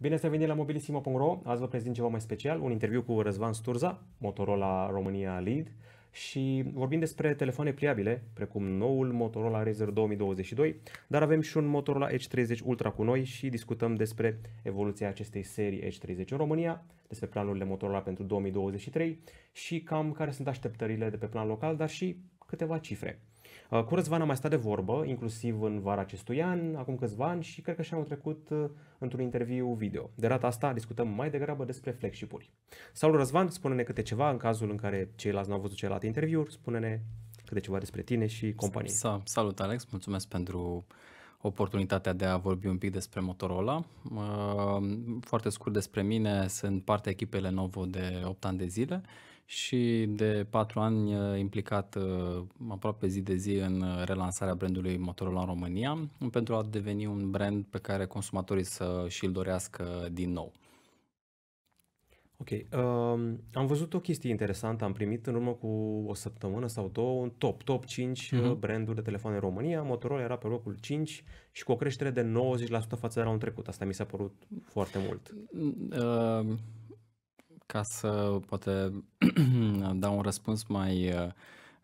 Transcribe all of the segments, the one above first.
Bine ați venit la mobilisimo.ro, azi vă prezint ceva mai special, un interviu cu Răzvan Sturza, Motorola România Lead și vorbim despre telefoane pliabile, precum noul Motorola Razr 2022, dar avem și un Motorola Edge 30 Ultra cu noi și discutăm despre evoluția acestei serii Edge 30 în România, despre planurile Motorola pentru 2023 și cam care sunt așteptările de pe plan local, dar și câteva cifre. Uh, Cu Răzvan am mai stat de vorbă, inclusiv în vara acestui an, acum câțiva ani și cred că și am trecut uh, într-un interviu video. De data asta discutăm mai degrabă despre flagship-uri. Salut Răzvan, spune-ne câte ceva în cazul în care ceilalți nu au văzut celelalte interviuri, spune-ne câte ceva despre tine și companie. Salut Alex, mulțumesc pentru oportunitatea de a vorbi un pic despre Motorola. Uh, foarte scurt despre mine, sunt partea echipele Novo de 8 ani de zile și de patru ani uh, implicat uh, aproape zi de zi în uh, relansarea brandului Motorola în România pentru a deveni un brand pe care consumatorii să și-l dorească din nou. Ok. Um, am văzut o chestie interesantă. Am primit în urmă cu o săptămână sau două un top, top 5 mm-hmm. branduri de telefoane în România. Motorola era pe locul 5 și cu o creștere de 90% față de anul trecut. Asta mi s-a părut foarte mult. Mm, uh, ca să poate da un răspuns mai,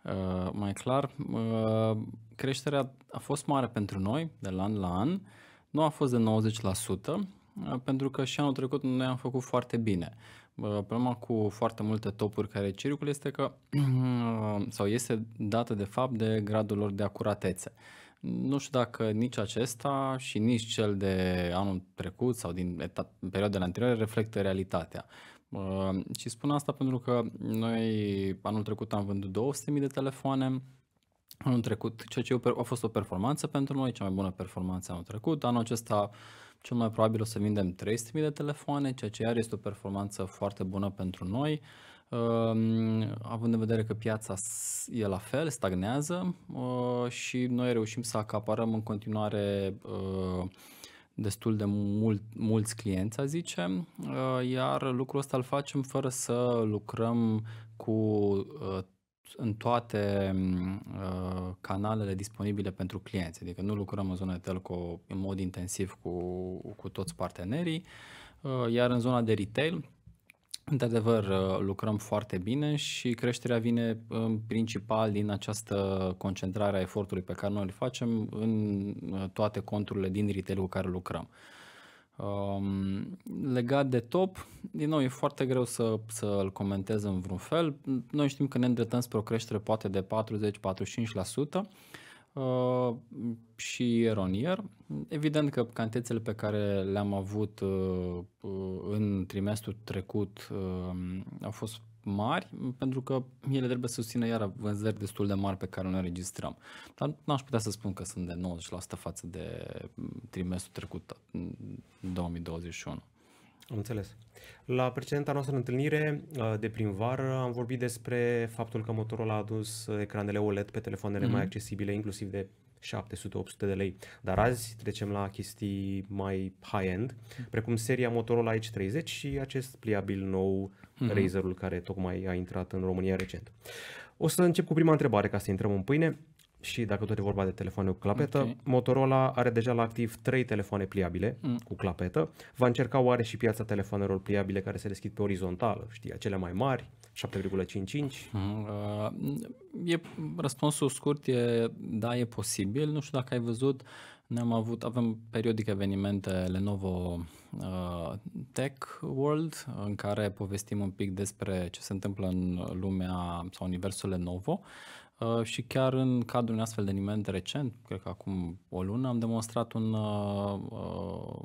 uh, mai clar, uh, creșterea a fost mare pentru noi de la an la an, nu a fost de 90%, uh, pentru că și anul trecut noi am făcut foarte bine. Problema cu foarte multe topuri care circulă este că, sau este dată de fapt de gradul lor de acuratețe. Nu știu dacă nici acesta și nici cel de anul trecut sau din perioadele anterioare reflectă realitatea. Ehm, și spun asta pentru că noi anul trecut am vândut 200.000 de telefoane, anul trecut, ceea ce a fost o performanță pentru noi, cea mai bună performanță anul trecut, anul acesta cel mai probabil o să vindem 300.000 de telefoane, ceea ce iar este o performanță foarte bună pentru noi. Uh, având în vedere că piața e la fel, stagnează uh, și noi reușim să acaparăm în continuare uh, destul de mult, mulți clienți, a zice, uh, iar lucrul ăsta îl facem fără să lucrăm cu uh, în toate uh, canalele disponibile pentru clienți. Adică nu lucrăm în zona de telco în mod intensiv cu, cu toți partenerii, iar în zona de retail Într-adevăr, uh, lucrăm foarte bine și creșterea vine uh, în principal din această concentrare a efortului pe care noi îl facem în uh, toate conturile din retail cu care lucrăm. Um, legat de top, din nou e foarte greu să, să îl comentez în vreun fel. Noi știm că ne îndreptăm spre o creștere poate de 40-45% uh, și Ronier. Evident că cantitățile pe care le-am avut uh, uh, în trimestrul trecut uh, au fost mari, pentru că ele trebuie să susțină iară vânzări destul de mari pe care le înregistrăm. Dar n-aș putea să spun că sunt de 90% față de trimestrul trecut 2021. Uh, am înțeles. La precedenta noastră întâlnire uh, de prin vară am vorbit despre faptul că Motorola a adus uh, ecranele OLED pe telefoanele mm-hmm. mai mhm. accesibile, inclusiv de 700-800 de lei. Dar azi trecem la chestii mai high-end, mhm. precum seria Motorola H30 și acest pliabil nou mm-hmm. Razer-ul care tocmai a intrat în România recent. O să încep cu prima întrebare ca să intrăm în pâine și dacă tot e vorba de telefoane cu clapetă, okay. Motorola are deja la activ trei telefoane pliabile mm. cu clapetă. Va încerca oare și piața telefonelor pliabile care se deschid pe orizontală, știi, cele mai mari, 7,55? Mm, uh, e, răspunsul scurt e da, e posibil. Nu știu dacă ai văzut, ne-am avut, avem periodic evenimente Lenovo uh, Tech World în care povestim un pic despre ce se întâmplă în lumea sau universul Lenovo. Uh, și chiar în cadrul unui astfel de eveniment recent, cred că acum o lună, am demonstrat un uh, uh,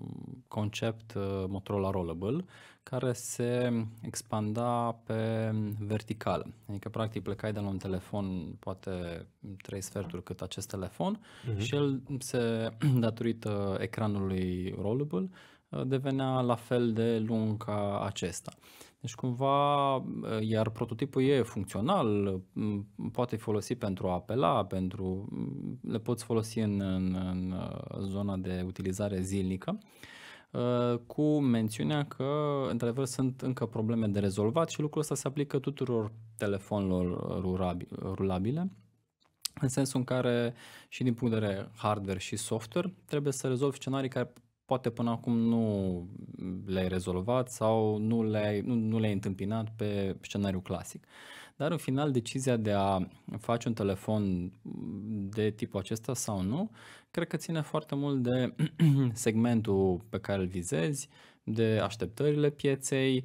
concept uh, Motorola Rollable care se expanda pe verticală. Adică, practic, plecai de la un telefon, poate trei sferturi cât acest telefon, uh-huh. și el se, datorită ecranului rollable, uh, devenea la fel de lung ca acesta. Uh, deci cumva, iar prototipul e funcțional, poate folosi pentru a apela, pentru, le poți folosi în, în, în uh, zona de utilizare zilnică uh, cu mențiunea că, într-adevăr, sunt încă probleme de rezolvat și lucrul ăsta se aplică tuturor telefonelor rulabile, în sensul în care și din punct de vedere hardware și software trebuie să rezolvi scenarii care poate până acum nu le-ai rezolvat sau nu le-ai, nu, nu le-ai întâmpinat pe scenariu clasic. Dar în final decizia de a face un telefon de tipul acesta sau nu, cred că ține foarte mult de segmentul pe care îl vizezi, de așteptările pieței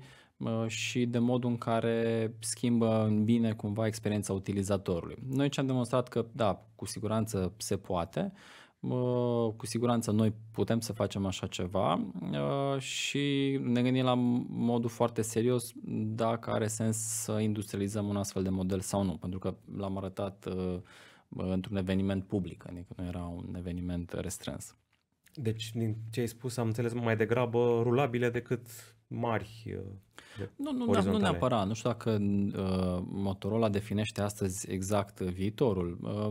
și de modul în care schimbă în bine cumva experiența utilizatorului. Noi ce am demonstrat că da, cu siguranță se poate, cu siguranță noi putem să facem așa ceva și ne gândim la modul foarte serios dacă are sens să industrializăm un astfel de model sau nu, pentru că l-am arătat ă, într-un eveniment public, adică nu era un eveniment restrâns. Deci, din ce ai spus, am înțeles mai degrabă rulabile decât mari uh, nu, nu, da, nu neapărat. Nu știu dacă uh, Motorola definește astăzi exact viitorul. Uh,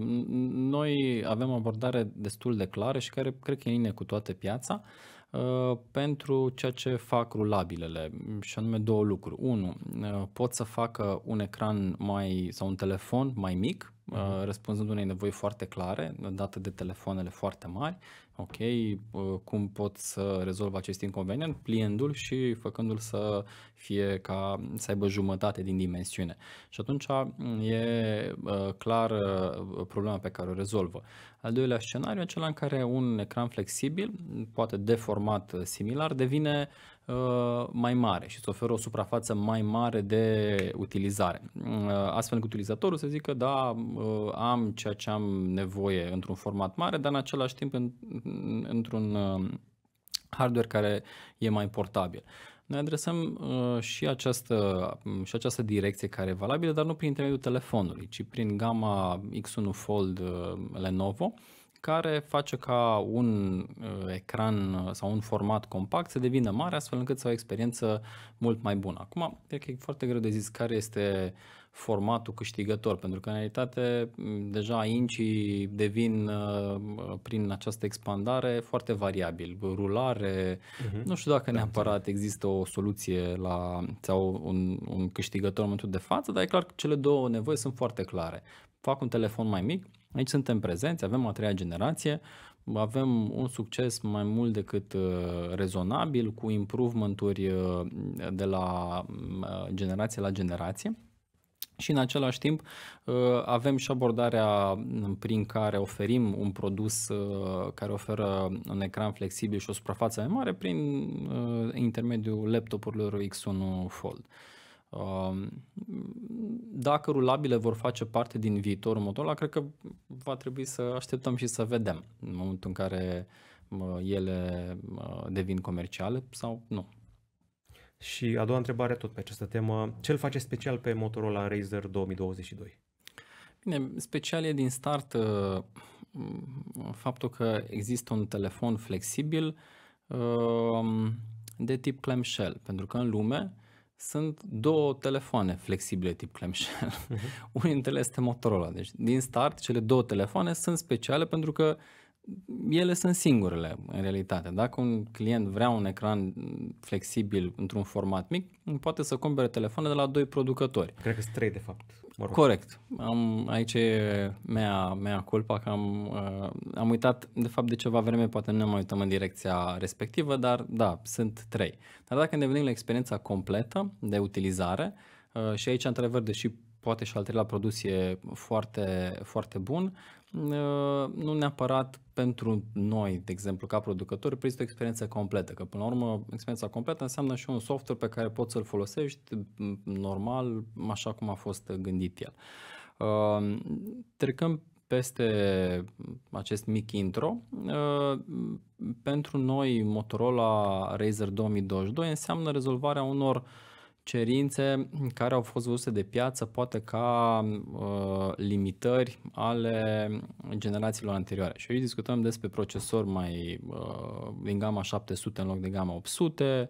noi avem o abordare destul de clară și care cred că e linie cu toată piața uh, pentru ceea ce fac rulabilele și anume două lucruri. Unu, uh, pot să facă un ecran mai sau un telefon mai mic Uh, mhm. răspunzând unei nevoi foarte clare, date de telefoanele foarte mari, ok, uh, cum pot să rezolv acest inconvenient, pliendul și făcându-l să fie ca să aibă jumătate din dimensiune. Și atunci mm, e uh, clar problema pe care o rezolvă. Al doilea scenariu, acela în care un ecran flexibil, poate deformat similar, devine uh, Uh, mai mare și îți oferă o suprafață mai mare de utilizare. Mm, uh, astfel că utilizatorul să zică, da, uh, am ceea ce am nevoie într-un format mare, dar în același timp într-un hardware care e mai portabil. Noi adresăm și, această, mm, și această direcție care e valabilă, dar nu prin intermediul telefonului, ci prin gama X1 Fold Lenovo, care face ca un uh, ecran uh, sau un format compact să devină mare, astfel încât să ai o experiență mult mai bună. Acum, cred că e foarte greu de zis care este formatul câștigător, pentru că în realitate deja incii devin uh, prin această expandare foarte variabil, rulare, uh-huh. nu știu dacă da, neapărat există o soluție la sau un, un câștigător în momentul de față, dar e clar că cele două nevoi sunt foarte clare. Fac un telefon mai mic, Aici suntem prezenți, avem a treia generație, avem un succes mai mult decât uh, rezonabil cu improvementuri uh, de la uh, generație la generație. Și în același timp avem și abordarea prin care oferim un produs care oferă un ecran flexibil și o suprafață mai mare prin intermediul laptopurilor X1 Fold. Um, dacă rulabile vor face parte din viitorul Motorola, cred că va trebui să așteptăm și să vedem în momentul în care ele devin comerciale sau nu. Și a doua întrebare tot pe această temă, ce îl face special pe Motorola Razer 2022? Bine, special e din start uh, faptul că există un telefon flexibil uh, de tip clamshell, pentru că în lume sunt două telefoane flexibile tip clamshell. Uh-huh. Unul dintre ele este Motorola. Deci din start cele două telefoane sunt speciale pentru că ele sunt singurele în realitate. Dacă un client vrea un ecran flexibil într-un format mic, poate să cumpere telefoane de la doi producători. Cred că sunt trei de fapt. Mă rog. Corect. Am, aici e mea, mea culpa că am, uh, am uitat, de fapt, de ceva vreme, poate nu ne uităm în direcția respectivă, dar da, sunt trei. Dar dacă ne venim la experiența completă de utilizare, uh, și aici, într-adevăr, deși poate și al treilea produs e foarte, foarte bun, Ă, nu neapărat pentru noi, de exemplu, ca producători, prezintă o experiență completă, că până la urmă experiența completă înseamnă și un software pe care poți să-l folosești normal, așa cum a fost gândit el. Ă, Trecăm peste acest mic intro, ă, pentru noi Motorola Razer 2022 înseamnă rezolvarea unor uh, cerințe care au fost văzute de piață poate ca uh, limitări ale generațiilor anterioare. Și aici discutăm despre procesori mai uh, din gama 700 în loc de gama 800,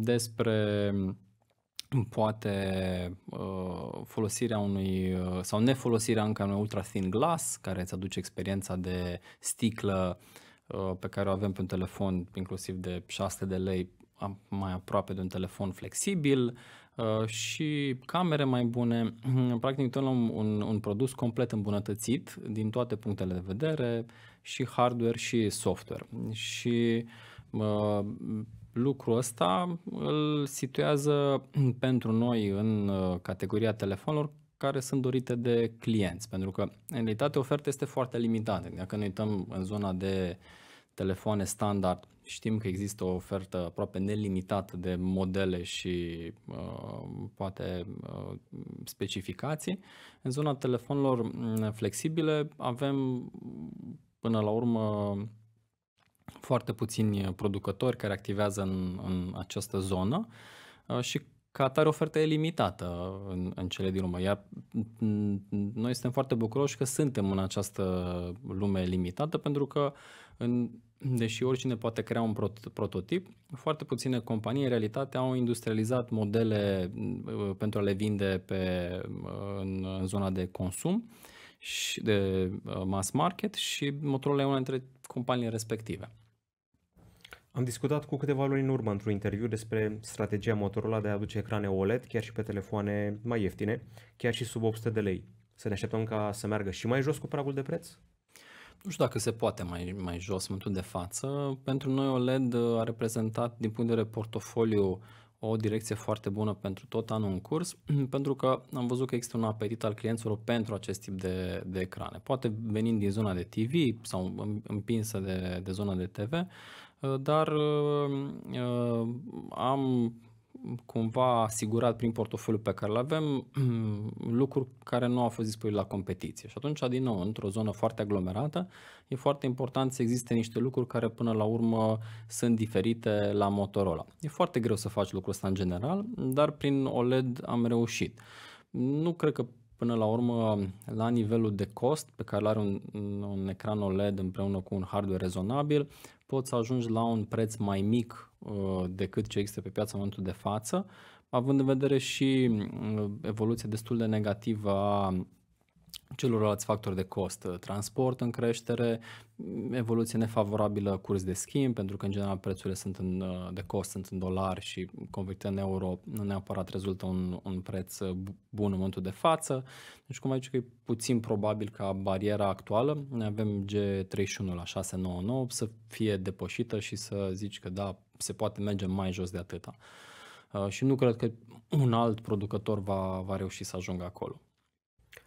despre poate uh, folosirea unui uh, sau nefolosirea încă unui ultra thin glass care îți aduce experiența de sticlă uh, pe care o avem pe un telefon inclusiv de 600 de lei mai aproape de un telefon flexibil uh, și camere mai bune. Practic, tot un, un, un produs complet îmbunătățit din toate punctele de vedere, și hardware și software. Și lucrul ăsta îl situează pentru noi în uh, categoria telefonelor care sunt dorite de clienți, pentru că în realitate oferta este foarte limitată. Dacă ne uităm în zona de uh, telefoane standard. Știm că există o ofertă aproape nelimitată de modele și uh, poate uh, specificații. În zona telefonelor mm, flexibile avem până la urmă foarte puțini producători care activează în, în această zonă uh, și ca atare oferta e limitată în, în cele din urmă. Iar mm, noi suntem foarte bucuroși că suntem în această lume limitată pentru că uh, în, deși oricine poate crea un prot- prototip, foarte puține companii în realitate au industrializat modele uh, pentru a le vinde pe, uh, în, în zona de consum și de uh, mass market și Motorola e una dintre companiile respective. Am discutat cu câteva luni în urmă într-un interviu despre strategia Motorola de a aduce ecrane OLED chiar și pe telefoane mai ieftine, chiar și sub 800 de lei. Să ne așteptăm ca să meargă și mai jos cu pragul de preț? Nu știu dacă se poate mai, mai jos, mântul de față. Pentru noi OLED uh, a reprezentat din punct de vedere portofoliu o direcție foarte bună pentru tot anul în curs, pentru că am văzut că există un apetit al clienților pentru acest tip de, de ecrane. Poate venind din zona de TV sau împinsă de, de zona de TV, uh, dar uh, am cumva asigurat prin portofoliul pe care îl avem lucruri care nu au fost disponibile la competiție. Și atunci, din nou, într-o zonă foarte aglomerată, e foarte important să existe niște lucruri care până la urmă sunt diferite la Motorola. E foarte greu să faci lucrul ăsta în general, dar prin OLED am reușit. Nu cred că până la urmă la nivelul de cost pe care îl are un, un ecran OLED împreună cu un hardware rezonabil, poți să ajungi la un preț mai mic uh, decât ce există pe piața în momentul de față, având în vedere și uh, evoluția destul de negativă a celorlalți factori de cost, uh, transport în creștere, mm, evoluție nefavorabilă curs de schimb, pentru că în general prețurile sunt în, uh, de cost sunt în dolari și convertit în euro nu neapărat rezultă un, un preț uh, bun în momentul de față. Deci cum zice că e puțin probabil ca bariera actuală, ne avem G31 la 699 să fie depășită și să zici că da, se poate merge mai jos de atâta. Și nu cred că un alt producător va, va reuși să ajungă acolo.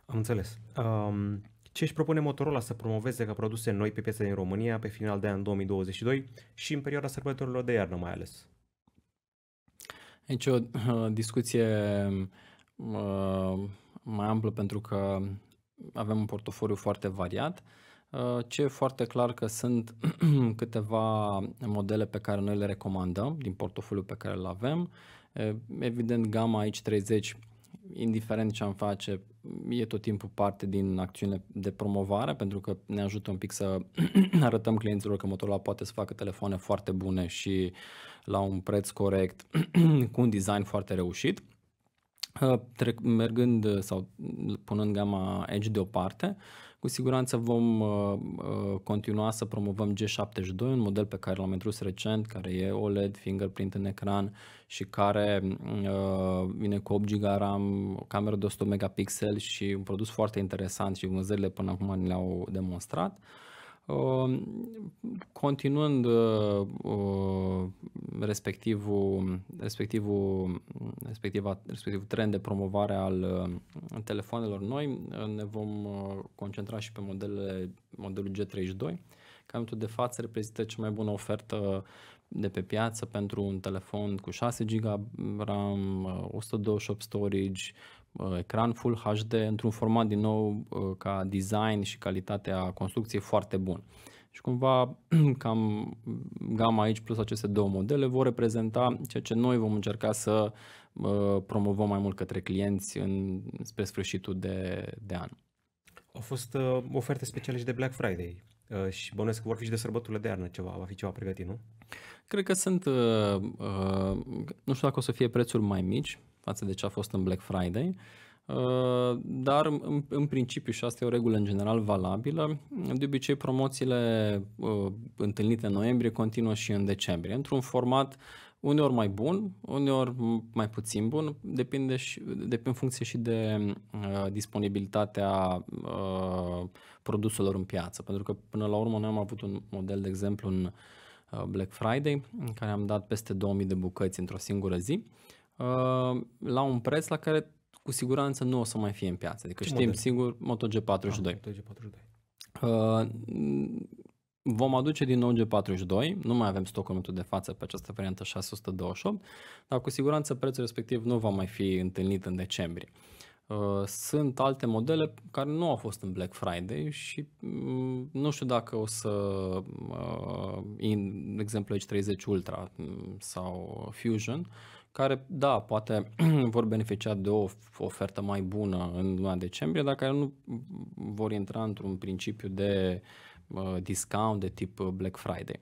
Am înțeles. Um, ce își propune Motorola să promoveze ca produse noi pe piața din România pe final de an 2022 și în perioada sărbătorilor de iarnă mai ales? Aici deci o uh, discuție uh, mai amplă pentru că avem un portofoliu foarte variat. Uh, ce e foarte clar că sunt câteva modele pe care noi le recomandăm din portofoliul pe care îl avem. Evident, gama aici 30 indiferent ce am face, e tot timpul parte din acțiune de promovare, pentru că ne ajută un pic să arătăm clienților că Motorola poate să facă telefoane foarte bune și la un preț corect, cu un design foarte reușit. Trec, mergând sau punând gama Edge deoparte, cu siguranță vom uh, uh continua să promovăm G72, un model pe care l-am introdus recent, care e OLED, fingerprint în ecran și care uh, vine cu 8 GB RAM, o cameră de 100 megapixel și un produs foarte interesant și vânzările până acum ne au demonstrat. Uh, Um, continuând uh, uh, respectivul, respectivul, respectiva, respectivul trend de promovare al uh, telefonelor, noi, ne vom concentra și pe modelele modelul G32. care în de față reprezintă cea mai bună ofertă de pe piață pentru un telefon cu 6 GB RAM, 128 storage, Uh, ecran Full HD într-un format din nou uh, ca design și calitatea construcției foarte bun. Și cumva cam gama aici plus aceste două modele vor reprezenta ceea ce noi vom încerca să uh, promovăm mai mult către clienți în, spre sfârșitul de, de an. Au fost uh, oferte speciale și de Black Friday uh, și bănuiesc că vor fi și de sărbătorile de iarnă ceva, va fi ceva pregătit, nu? Cred că sunt, uh, uh, nu știu dacă o să fie prețuri mai mici, față de ce a fost în Black Friday. Uh, dar în, în principiu, și asta e o regulă în general valabilă, de obicei promoțiile uh, întâlnite în noiembrie continuă și în decembrie, într-un format uneori mai bun, uneori mai puțin bun, depinde, și, depinde în funcție și de uh, disponibilitatea uh, produselor în piață, pentru că până la urmă noi am avut un model, de exemplu, în uh, Black Friday, în care am dat peste 2000 de bucăți într-o singură zi Ehm, la un preț la care cu siguranță nu o să mai fie în piață. Adică Ce știm model? sigur Moto G42. Ah, Moto G42. Uh, ehm, vom aduce din nou G42, nu mai avem stocul în de față pe această variantă 628, dar cu siguranță prețul respectiv nu va mai fi întâlnit în decembrie. Uh, sunt alte modele care nu au fost în Black Friday și um, nu știu dacă o să, uh, in, de exemplu, aici 30 Ultra um, sau Fusion, uh, care, da, poate vor beneficia de o ofertă mai bună în luna decembrie, dar care nu vor intra într-un principiu de uh, discount de tip uh, Black Friday.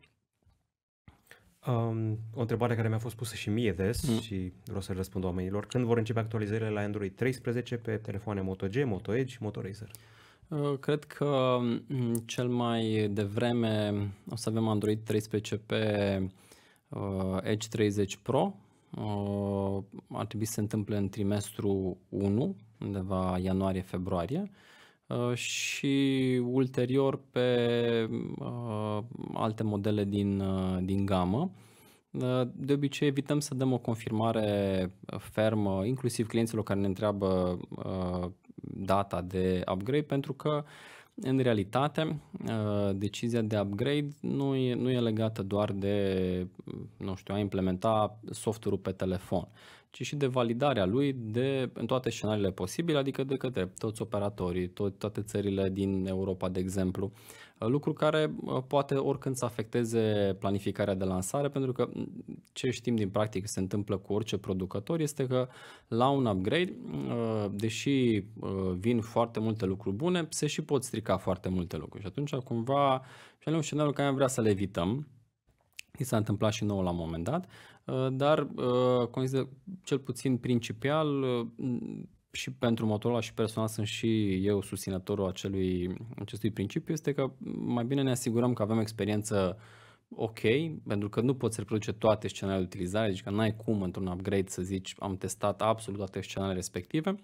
Um, o întrebare care mi-a fost pusă și mie des mm. și vreau să răspund oamenilor. Când vor începe actualizările la Android 13 pe telefoane Moto G, Moto Edge, Moto Razer? Uh, cred că mm, cel mai devreme o să avem Android 13 pe uh, Edge 30 Pro Uh, ar trebui să se întâmple în trimestru 1, undeva ianuarie-februarie, uh, și ulterior pe uh, alte modele din, din gamă. De obicei evităm să dăm o confirmare fermă, inclusiv clienților care ne întreabă data de upgrade, pentru că uh, în realitate, uh, decizia de upgrade nu e, nu e legată doar de, nu știu, a implementa software-ul pe telefon, ci și de validarea lui de, în toate scenariile posibile, adică de către toți operatorii, tot, toate țările din Europa, de exemplu. Uh, Uh, lucru care uh, poate oricând să afecteze planificarea de lansare, pentru că mm, ce știm din practică se întâmplă cu orice producător este că la un upgrade, uh, deși vin foarte multe lucruri bune, se și pot strica foarte multe lucruri și atunci cumva și un scenariu care am vrea să le evităm, I s-a întâmplat și nouă la un moment dat, dar consider, cel puțin principial, și pentru Motorola și personal sunt și eu susținătorul acelui, acestui principiu, este că mai bine ne asigurăm că avem experiență ok, pentru că nu poți reproduce toate scenariile de utilizare, deci că n-ai cum într-un upgrade să zici am testat absolut toate scenariile respective,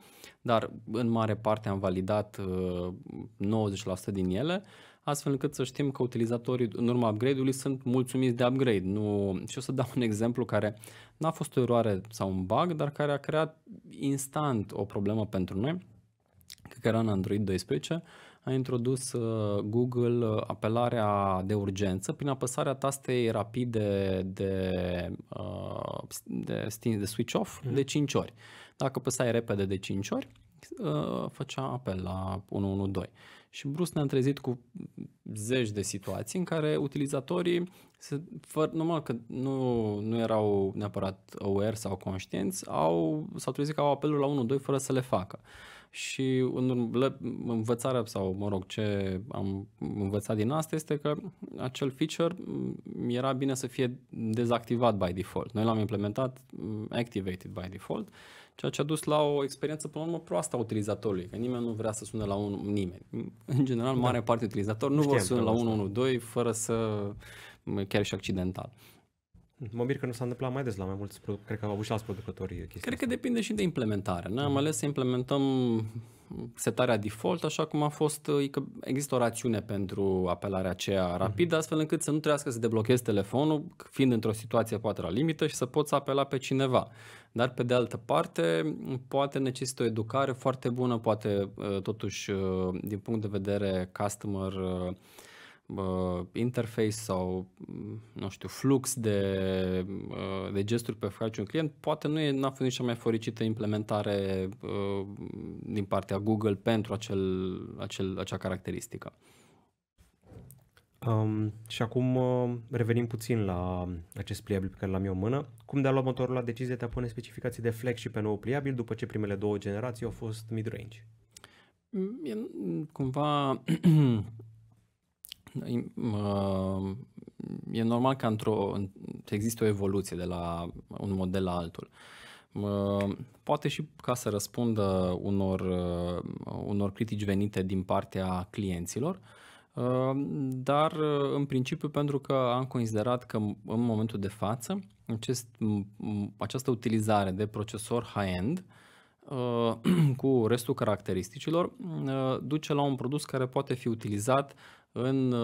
dar în mare parte am validat 90% uh, din ele astfel încât să știm că utilizatorii în urma upgrade-ului sunt mulțumiți de upgrade. Nu... Și o să dau un exemplu care n-a fost o eroare sau un bug, dar care a creat instant o problemă pentru noi, că era în Android 12, a introdus uh, Google uh, apelarea de urgență prin apăsarea tastei rapide de, uh, de, de, de switch off mm. de 5 ori. Dacă apăsai repede de 5 ori, făcea apel la 112. Și brusc ne-am trezit cu zeci de situații în care utilizatorii, se, fă, numai că nu, nu erau neapărat aware sau conștienți, au, s-au trezit că au apelul la 1-2 fără să le facă. Și în învățarea sau, mă rog, ce am învățat din asta este că acel feature era bine să fie dezactivat by default. Noi l-am implementat activated by default ceea ce a dus la o experiență până la urmă proastă a utilizatorului, că nimeni nu vrea să sune la un nimeni. În general, da. mare da. parte utilizator nu vor sună la 112 fără să chiar și accidental. Mă mir că nu s-a întâmplat mai des la mai mulți, cred că au avut și alți producători chestia Cred că depinde și de implementare. Noi am mhm. ales să implementăm setarea default, așa cum a fost, că există o rațiune pentru apelarea aceea mhm. rapidă, astfel încât să nu trească să deblochezi telefonul, fiind într-o situație poate la limită și să poți apela pe cineva dar pe de altă parte poate necesită o educare foarte bună, poate uh, totuși uh, din punct de vedere customer uh, interface sau, mm, nu știu, flux de, de gesturi pe face un client, poate nu e, n-a fost nici cea mai fericită implementare din partea Google pentru acel, acel, acea caracteristică. Um, și acum uh, revenim puțin la acest pliabil pe care l-am eu în mână. Cum de-a luat motorul la decizie de a pune specificații de flex și pe nou pliabil după ce primele două generații au fost mid-range? Mm, mm, cumva uh, e normal că într-o, există o evoluție de la un model la altul. Poate și ca să răspundă unor, uh, unor critici venite din partea clienților, dar uh, în principiu pentru că am considerat că în momentul de față acest, această utilizare de procesor high-end uh, cu restul caracteristicilor uh, duce la un produs care poate fi utilizat în,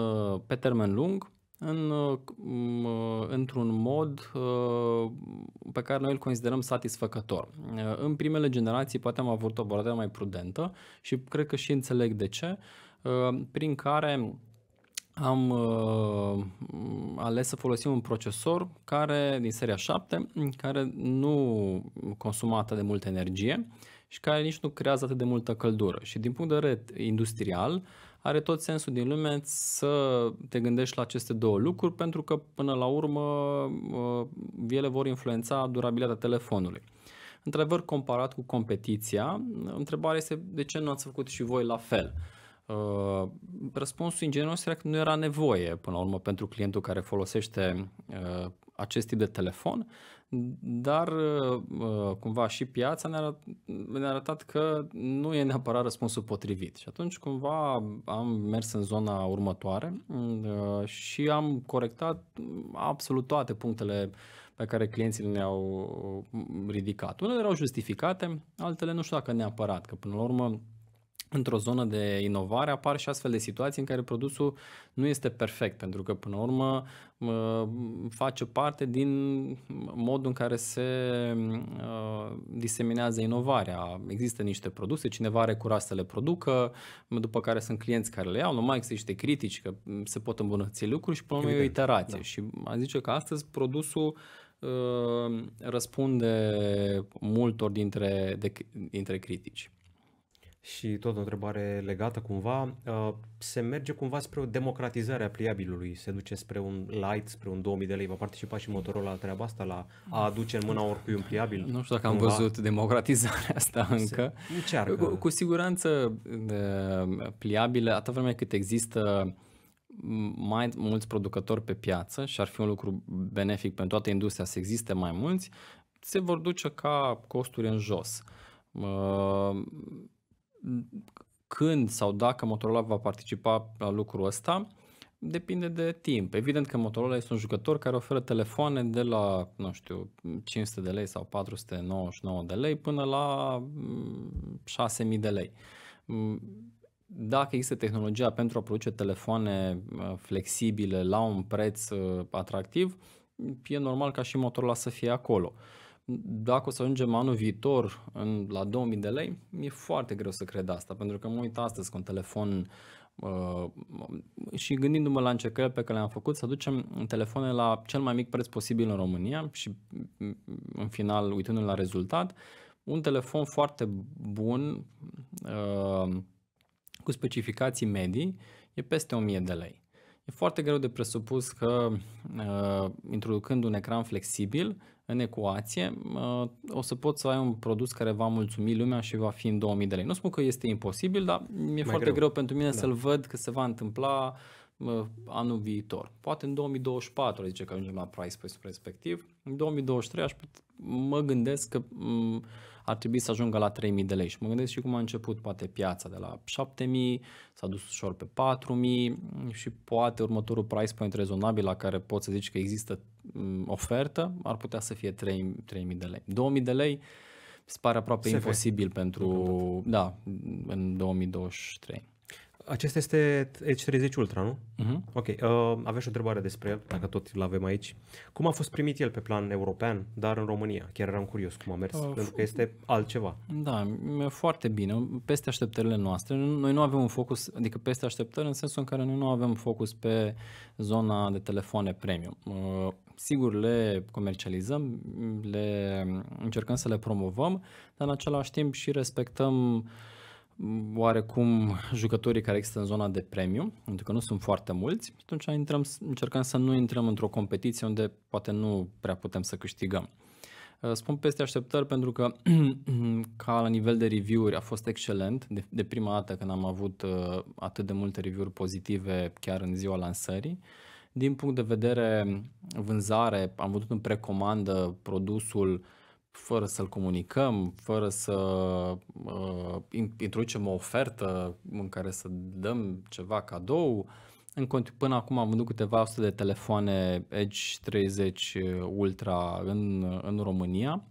pe termen lung în, într-un mod pe care noi îl considerăm satisfăcător. În primele generații poate am avut o abordare mai prudentă și cred că și înțeleg de ce Ă, prin care am uh, ales să folosim un procesor care din seria 7, care nu consumă atât de multă energie și care nici nu creează atât de multă căldură. Și din punct de vedere industrial, are tot sensul din lume să te gândești la aceste două lucruri, pentru că până la urmă uh, ele vor influența durabilitatea telefonului. Într-adevăr, comparat cu competiția, întrebarea este de ce nu ați făcut și voi la fel? Uh, răspunsul ingenios era că nu era nevoie, până la urmă, pentru clientul care folosește uh, acest tip de telefon, dar uh, cumva și piața ne-a, arătat că nu e neapărat răspunsul potrivit. Și atunci cumva am mers în zona următoare și am corectat absolut toate punctele pe care clienții ne au ridicat. Unele erau justificate, altele nu știu dacă neapărat, că până la urmă într-o zonă de inovare apar și astfel de situații în care produsul nu este perfect, pentru că până la urmă face parte din modul în care se diseminează inovarea. Există niște produse, cineva are curaj să le producă, după care sunt clienți care le iau, nu mai există niște critici că se pot îmbunătăți lucruri și până la urmă e o iterație. Da. Și am zice că astăzi produsul ă, răspunde multor dintre, de, dintre critici și tot o întrebare legată cumva, uh, se merge cumva spre o democratizare a pliabilului, se duce spre un light, spre un 2000 de lei, va participa și Motorola la treaba asta, la a aduce în mâna oricui un pliabil? Nu știu dacă cumva. am văzut democratizarea asta se încă. Cu, cu siguranță pliabile, atâta vreme cât există mai mulți producători pe piață și ar fi un lucru benefic pentru toată industria să existe mai mulți, se vor duce ca costuri în jos. Uh, când sau dacă Motorola va participa la lucrul ăsta depinde de timp. Evident că Motorola este un jucător care oferă telefoane de la, nu știu, 500 de lei sau 499 de lei până la 6000 mm, de lei. Mm, dacă există tehnologia pentru a produce telefoane mm, flexibile la un preț atractiv, e normal ca și Motorola să fie acolo dacă o să ajungem anul viitor în, la 2000 de lei, mi-e foarte greu să cred asta, pentru că mă uit astăzi cu un telefon uh, și gândindu-mă la încercările pe care le-am făcut, să ducem telefoane la cel mai mic preț posibil în România și mm, în final, uitându-ne la rezultat, un telefon foarte bun, uh, cu specificații medii, e peste 1000 de lei. E foarte greu de presupus că uh, introducând un ecran flexibil în ecuație, uh, o să poți să ai un produs care va mulțumi lumea și va fi în 2000 de lei. Nu spun că este imposibil, dar e Mai foarte greu. greu pentru mine da. să-l văd că se va întâmpla uh, anul viitor. Poate în 2024, zice că ajungem la price respectiv. În 2023 aș put, mă gândesc că mm, ar trebui să ajungă la 3.000 de lei. Și mă gândesc și cum a început poate piața de la 7.000, s-a dus ușor pe 4.000 și poate următorul price point rezonabil la care poți să zici că există mm, ofertă ar putea să fie 3.000 de lei. 2.000 de lei se pare aproape se imposibil pentru, da, în 2023. Acesta este H30 Ultra, nu? Uh-huh. Ok. Uh, aveți o întrebare despre el, dacă tot îl avem aici. Cum a fost primit el pe plan european, dar în România? Chiar eram curios cum a mers, uh, pentru că este altceva. Da, foarte bine. Peste așteptările noastre. Noi nu avem un focus, adică peste așteptări în sensul în care noi nu avem focus pe zona de telefoane premium. Uh, sigur, le comercializăm, le încercăm să le promovăm, dar în același timp și respectăm uh, oarecum jucătorii care există în zona de premium, pentru că nu sunt foarte mulți, atunci intrăm, încercăm să nu intrăm într-o competiție unde poate nu prea putem să câștigăm. Uh, spun peste așteptări pentru că ca la nivel de review-uri a fost excelent de, de prima dată când am avut uh, atât de multe review-uri pozitive chiar în ziua lansării. Din punct de vedere vânzare, am văzut în precomandă produsul uh, fără să-l comunicăm, fără să uh, introducem o ofertă în care să dăm ceva cadou. În continu- până acum am vândut câteva sute de telefoane Edge 30 Ultra în, în România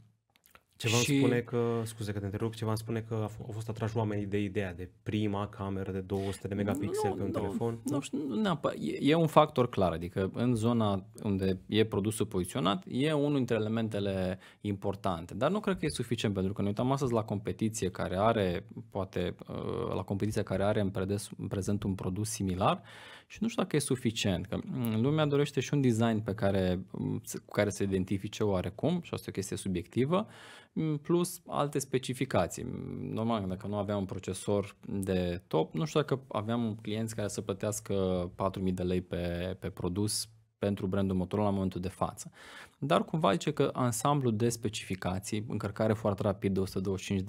ce v-am și... spune că, scuze că te întrerup, ce v-am spune că au fost atrași oamenii de ideea de prima cameră de 200 de megapixel pe un nu, telefon? Nu, nu nu neapă, e, e un factor clar, adică în zona unde e produsul poziționat e unul dintre elementele importante, dar nu cred că e suficient pentru că ne uităm astăzi la competiție care are, poate uh, la competiția care are în, predes, în prezent un produs similar, uh, și nu știu dacă e suficient, că mm, lumea dorește și un design pe care, mm, cu care se identifice oarecum și asta e o chestie subiectivă, mm, plus alte specificații. Normal, dacă nu aveam un procesor de top, nu știu dacă aveam clienți care să plătească 4.000 de lei pe, pe produs pentru brandul Motorola la momentul de față. Dar cumva zice că ansamblu de specificații, încărcare foarte rapid de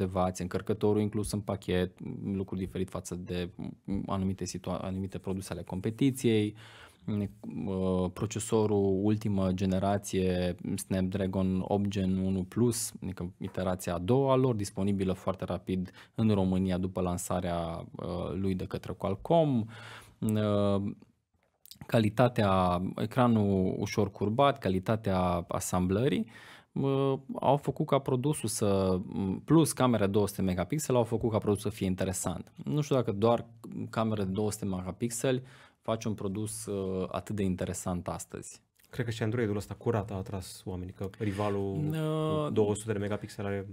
125W, încărcătorul inclus în pachet, lucru diferit față de anumite, situa- anumite produse ale competiției, uh, procesorul ultimă generație Snapdragon 8 Gen 1 Plus, adică iterația a doua lor, disponibilă foarte rapid în România după lansarea uh, lui de către Qualcomm, uh, calitatea, ecranul ușor curbat, calitatea asamblării, au făcut ca produsul să, plus camera 200 megapixel, au făcut ca produsul să fie interesant. Nu știu dacă doar camera 200 megapixel face un produs uh, atât de interesant astăzi. Cred că și Androidul ăsta curat a atras oamenii, că rivalul uh, 200 de megapixel are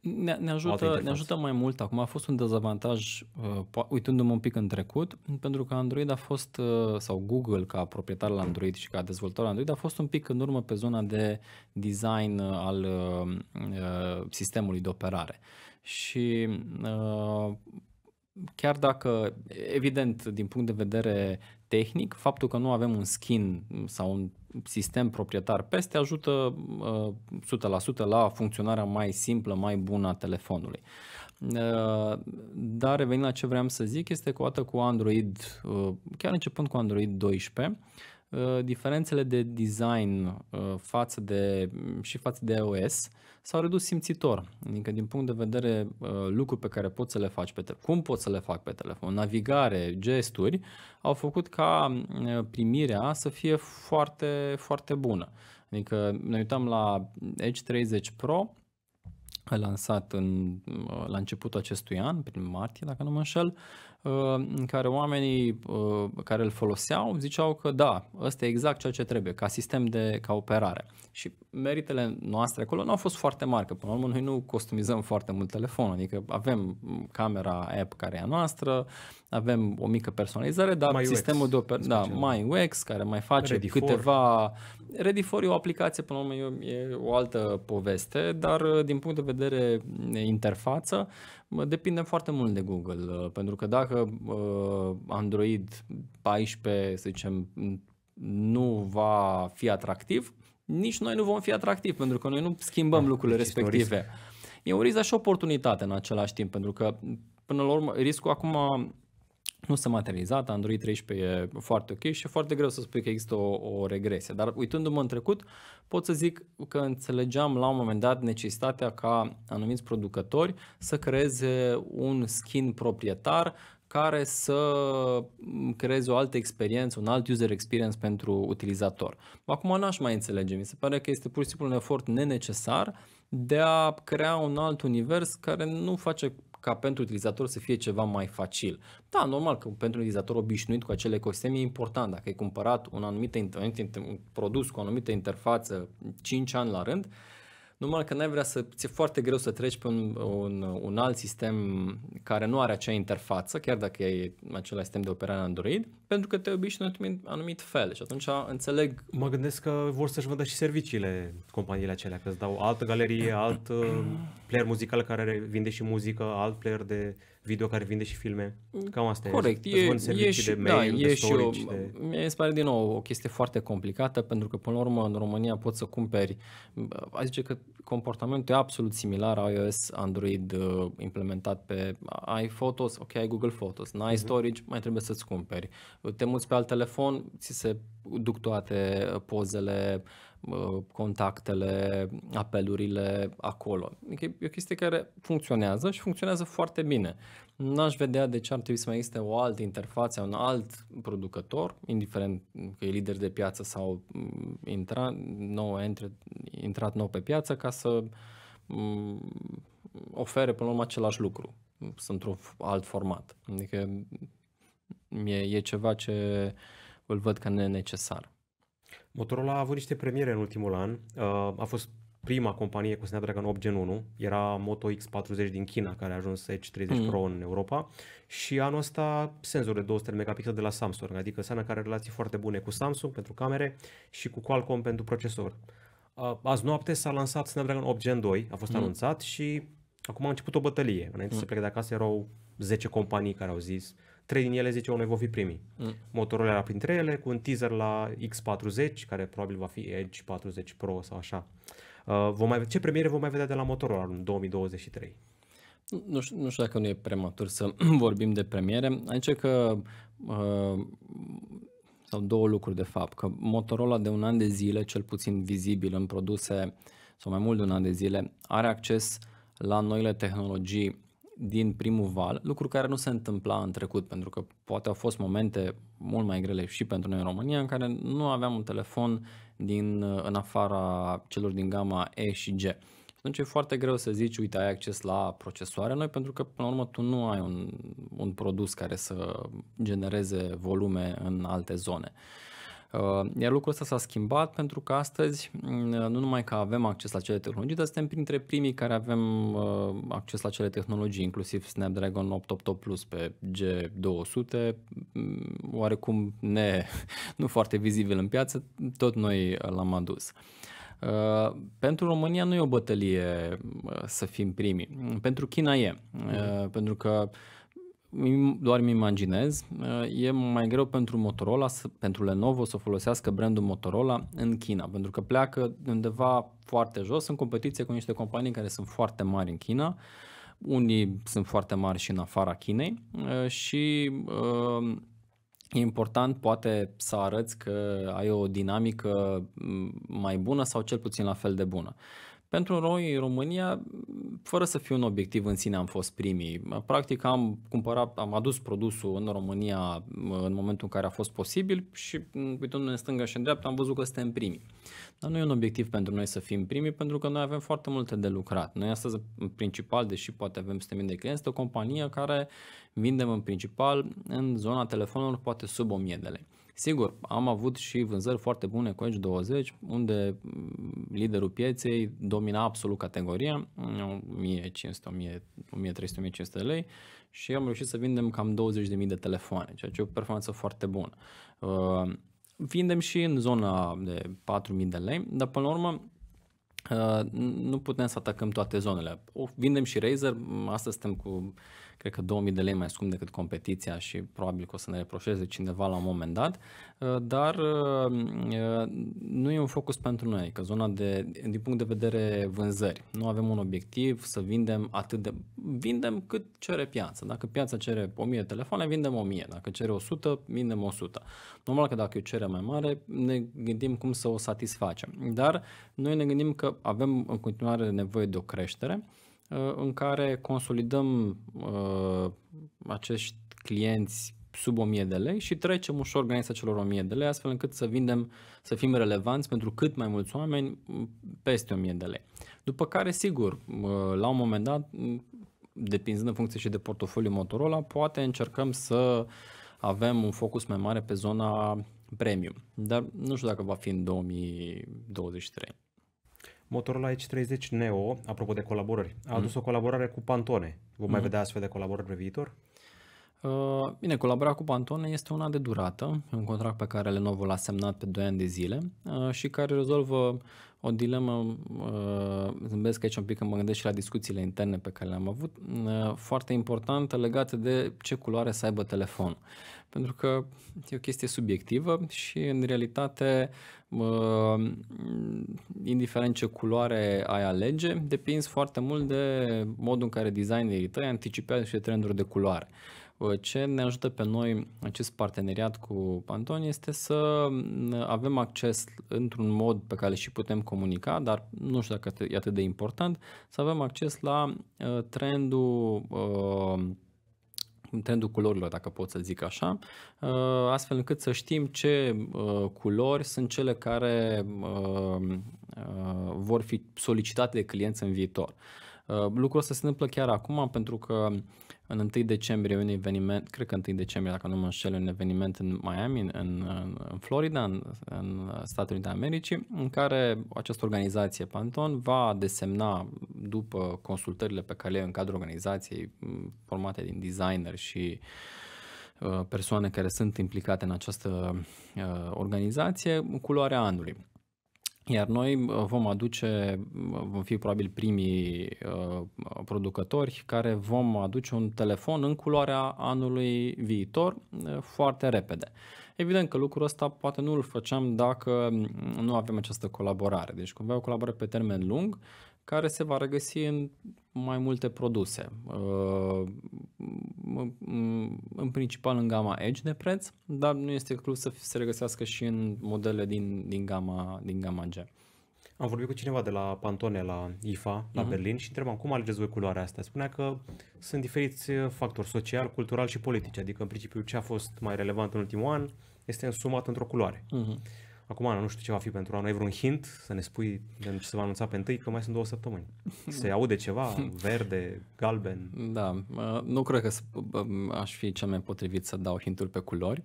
ne, ne, ajută, ne ajută mai mult. Acum a fost un dezavantaj, uh, uitându-mă un pic în trecut, pentru că Android a fost, uh, sau Google ca proprietar al Android și ca dezvoltator Android, a fost un pic în urmă pe zona de design uh, al uh, sistemului de operare. Și uh, chiar dacă, evident, din punct de vedere tehnic, faptul că nu avem un skin sau un sistem proprietar peste ajută 100% uh, la funcționarea mai simplă, mai bună a telefonului. Uh, dar revenind la ce vreau să zic, este că odată cu Android, uh, chiar începând cu Android 12, diferențele de design față de, și față de iOS s-au redus simțitor. Adică din punct de vedere uh, lucruri pe care pot să le faci pe telefon, cum pot să le fac pe telefon, navigare, gesturi, au făcut ca uh, primirea să fie foarte, foarte bună. Adică ne uitam la Edge 30 Pro, lansat în, uh, la începutul acestui an, prin martie, dacă nu mă înșel, în care oamenii care îl foloseau ziceau că da, ăsta e exact ceea ce trebuie, ca sistem de, ca operare. Și meritele noastre acolo nu au fost foarte mari, că până la urmă noi nu costumizăm foarte mult telefonul, adică avem camera app care e a noastră, avem o mică personalizare, dar My sistemul UX, de oper- da, MyUX care mai face Ready câteva... Ready for e o aplicație, până la urmă e o altă poveste, dar uh, din punct de vedere interfață depinde foarte mult de Google, uh, pentru că dacă uh, Android 14, să zicem, nu va fi atractiv, nici noi nu vom fi atractivi pentru că noi nu schimbăm da, lucrurile deci respective. E un, e un risc, dar și oportunitate în același timp, pentru că până la urmă riscul acum nu s-a materializat, Android 13 e foarte ok și e foarte greu să spui că există o, o regresie. Dar uitându-mă în trecut, pot să zic că înțelegeam la un moment dat necesitatea ca anumiți producători să creeze un skin proprietar care să mm, creeze o altă experiență, un alt user experience pentru utilizator. Acum n-aș mai înțelege, mi se pare că este pur și simplu un efort nenecesar de a crea un alt univers care nu face ca pentru utilizator să fie ceva mai facil. Da, normal că pentru utilizator obișnuit cu acel ecosistem e important. Dacă ai cumpărat un anumit, un anumit un produs cu o anumită interfață 5 ani la rând, numai că n-ai vrea să, ți-e foarte greu să treci pe un, un, un alt sistem care nu are acea interfață, chiar dacă e același sistem de operare Android, pentru că te obișnui într-un anumit, anumit fel și atunci înțeleg... Mă gândesc că vor să-și vândă și serviciile companiile acelea, că îți dau altă galerie, alt uh, player muzical care vinde și muzică, alt player de video care vinde și filme. Cam asta Corect. e. Corect. E, e, și, de mail, da, de e și o, de... Mi se pare din nou o chestie foarte complicată pentru că până la urmă în România poți să cumperi, a zice că comportamentul e absolut similar iOS, Android uh, implementat pe ai Photos, ok, ai Google Photos, n-ai uh-huh. storage, mai trebuie să-ți cumperi. Te muți pe alt telefon, ți se duc toate uh, pozele, uh, contactele, apelurile acolo. Adică e o chestie care funcționează și funcționează foarte bine. N-aș vedea de ce ar trebui să mai existe o altă interfață, un alt producător, indiferent că e lider de piață sau mm, intra, nou, intre, intrat nou pe piață, ca să mm, ofere până la urmă același lucru, într-un alt format. Adică mm, e, e ceva ce îl văd ca necesar. Motorola a avut niște premiere în ultimul an. Uh, a fost prima companie cu Snapdragon 8 Gen 1, era Moto X40 din China care a ajuns Edge 30 mm. Pro în Europa și anul ăsta senzor de 200 megapixel de la Samsung, adică înseamnă că are relații foarte bune cu Samsung pentru camere și cu Qualcomm pentru procesor. Uh, azi noapte s-a lansat Snapdragon 8 Gen 2, a fost mm. anunțat și acum a început o bătălie. Înainte mm. să plec de acasă erau 10 companii care au zis uh, trei din ele zice, noi vom fi primii. Mm. Motorola era printre ele cu un teaser la X40, care probabil va fi Edge 40 Pro sau așa. Uh, vom mai, ce premiere vom mai vedea de la Motorola în 2023? Nu știu, nu știu dacă nu e prematur să vorbim de premiere. Aici că uh, sau două lucruri de fapt, că Motorola de un an de zile, cel puțin vizibil în produse sau mai mult de un an de zile, are acces la noile tehnologii din primul val, lucru care nu se întâmpla în trecut, pentru că poate au fost momente mult mai grele și pentru noi în România, în care nu aveam un telefon din, uh, în afara celor din gama E și G. Atunci e foarte greu să zici, uite, ai acces la procesoare noi, pentru că, până la urmă, tu nu ai un, un produs care să genereze volume în alte zone. Uh, Uh, iar lucrul ăsta s-a schimbat pentru că astăzi mm, uh, nu numai că avem acces la cele tehnologii, dar suntem printre primii care avem uh, acces la cele tehnologii, inclusiv Snapdragon 888 Plus pe G200, mm, oarecum ne, nu foarte vizibil în piață, tot noi l-am adus. pentru România nu e o bătălie să fim primii. Pentru China e. Mm. Pentru că doar mi imaginez, e mai greu pentru Motorola, pentru Lenovo să folosească brandul Motorola în China, pentru că pleacă undeva foarte jos în competiție cu niște companii care sunt foarte mari în China, unii sunt foarte mari și în afara Chinei uh, și uh, e important poate să arăți că ai o dinamică mm, mai bună sau cel puțin la fel de bună. Pentru noi, România, fără să fiu un obiectiv în sine, am fost primii. Practic am cumpărat, am adus produsul în România în momentul în care a fost posibil și uitându-ne în stânga și în dreapta am văzut că suntem primii. Dar nu e un obiectiv pentru noi să fim primii pentru că noi avem foarte multe de lucrat. Noi astăzi, în principal, deși poate avem 100.000 de clienți, este o companie care vindem în principal în zona telefonului, poate sub 1.000 de lei. Sigur, am avut și vânzări foarte bune cu Edge 20, unde mm, liderul pieței domina absolut categoria, 1500, 1300, 1500 lei și am reușit să vindem cam 20.000 de telefoane, ceea ce e o performanță foarte bună. Uh, vindem și în zona de 4.000 de lei, dar până la urmă uh, nu putem să atacăm toate zonele. vindem și Razer, astăzi suntem cu cred că 2000 de lei mai scump decât competiția și probabil că o să ne reproșeze cineva la un moment dat, uh, dar uh, uh, nu e un focus pentru noi, că zona de, din punct de vedere vânzări, nu avem un obiectiv să vindem atât de, vindem cât cere piața. Dacă piața cere 1000 de telefoane, vindem 1000, dacă cere 100, vindem 100. Normal că dacă e o cerere mai mare, ne gândim cum să o satisfacem, dar noi ne gândim că avem în continuare nevoie de o creștere în care consolidăm uh, acești clienți sub 1000 de lei și trecem ușor granița celor 1000 de lei, astfel încât să vindem, să fim relevanți pentru cât mai mulți oameni mm, peste 1000 de lei. După care, sigur, uh, la un moment dat, mm, depinzând în funcție și de portofoliu Motorola, poate încercăm să avem un focus mai mare pe zona premium, dar nu știu dacă va fi în 2023. Motorola h 30 Neo, apropo de colaborări, a adus mm. o colaborare cu Pantone. Vom mm. mai vedea astfel de colaborări pe viitor? Uh, bine, colaborarea cu Pantone este una de durată, un contract pe care Lenovo l-a semnat pe 2 ani de zile uh, și care rezolvă o dilemă, uh, zâmbesc aici un pic când mă gândesc și la discuțiile interne pe care le-am avut, foarte importantă legată de ce culoare să aibă telefonul. Pentru că e o chestie subiectivă și în realitate, indiferent ce culoare ai alege, depinzi foarte mult de modul în care designerii tăi anticipează și trenduri de culoare. Ce ne ajută pe noi acest parteneriat cu Pantone este să avem acces într-un mod pe care și putem comunica, dar nu știu dacă e atât de important, să avem acces la uh, trendul uh, trendul culorilor, dacă pot să zic așa, uh, astfel încât să știm ce culori sunt cele care vor fi solicitate de clienți în viitor. Lucrul ăsta se întâmplă chiar acum pentru că în 1 decembrie un eveniment, cred că 1 decembrie, dacă nu mă înșel, un eveniment în Miami, în, în, în Florida, în, în Statele Unite Americii, în care această organizație Panton va desemna, după consultările pe care le în cadrul organizației formate din designer și uh, persoane care sunt implicate în această uh, organizație, culoarea anului. Iar noi uh, vom aduce, uh, vom fi probabil primii uh, producători care vom aduce un telefon în culoarea anului viitor uh, foarte repede. Evident că lucrul ăsta poate nu îl făceam dacă mm, nu avem această colaborare. Deci cumva o colaborare pe termen lung care se va regăsi în mai multe produse, uh, în principal în gama Edge de preț, dar nu este exclus să se regăsească și în modele din, din, gama, din gama G. Am vorbit cu cineva de la Pantone la IFA, la uh-huh. Berlin și întrebam cum alegeți voi culoarea asta. Spunea că sunt diferiți factori social, cultural și politici, adică în principiu ce a fost mai relevant în ultimul an este însumat într-o culoare. Uh-huh. Acum nu știu ce va fi pentru anul. Ai vreun hint să ne spui de ce se va anunța pe întâi? Că mai sunt două săptămâni. Se aude ceva? Verde? Galben? Da. Nu cred că aș fi cel mai potrivit să dau hinturi pe culori,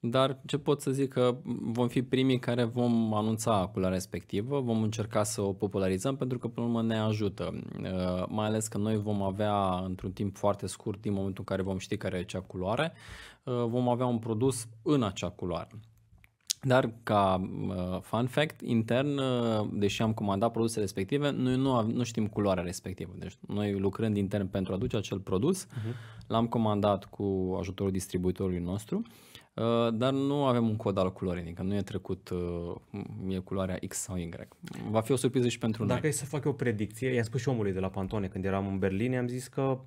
dar ce pot să zic că vom fi primii care vom anunța culoarea respectivă, vom încerca să o popularizăm pentru că până la urmă ne ajută. Mai ales că noi vom avea într-un timp foarte scurt, din momentul în care vom ști care e acea culoare, vom avea un produs în acea culoare. Dar, ca uh, fun fact, intern, uh, deși am comandat produse respective, noi nu, nu știm culoarea respectivă. Deci, noi lucrând intern pentru a aduce acel produs, uh-huh. l-am comandat cu ajutorul distribuitorului nostru, uh, dar nu avem un cod al culorii, adică nu e trecut, uh, e culoarea X sau Y. Va fi o surpriză și pentru Dacă noi. Dacă e să fac o predicție, i-am spus și omului de la Pantone când eram în Berlin, i-am zis că uh,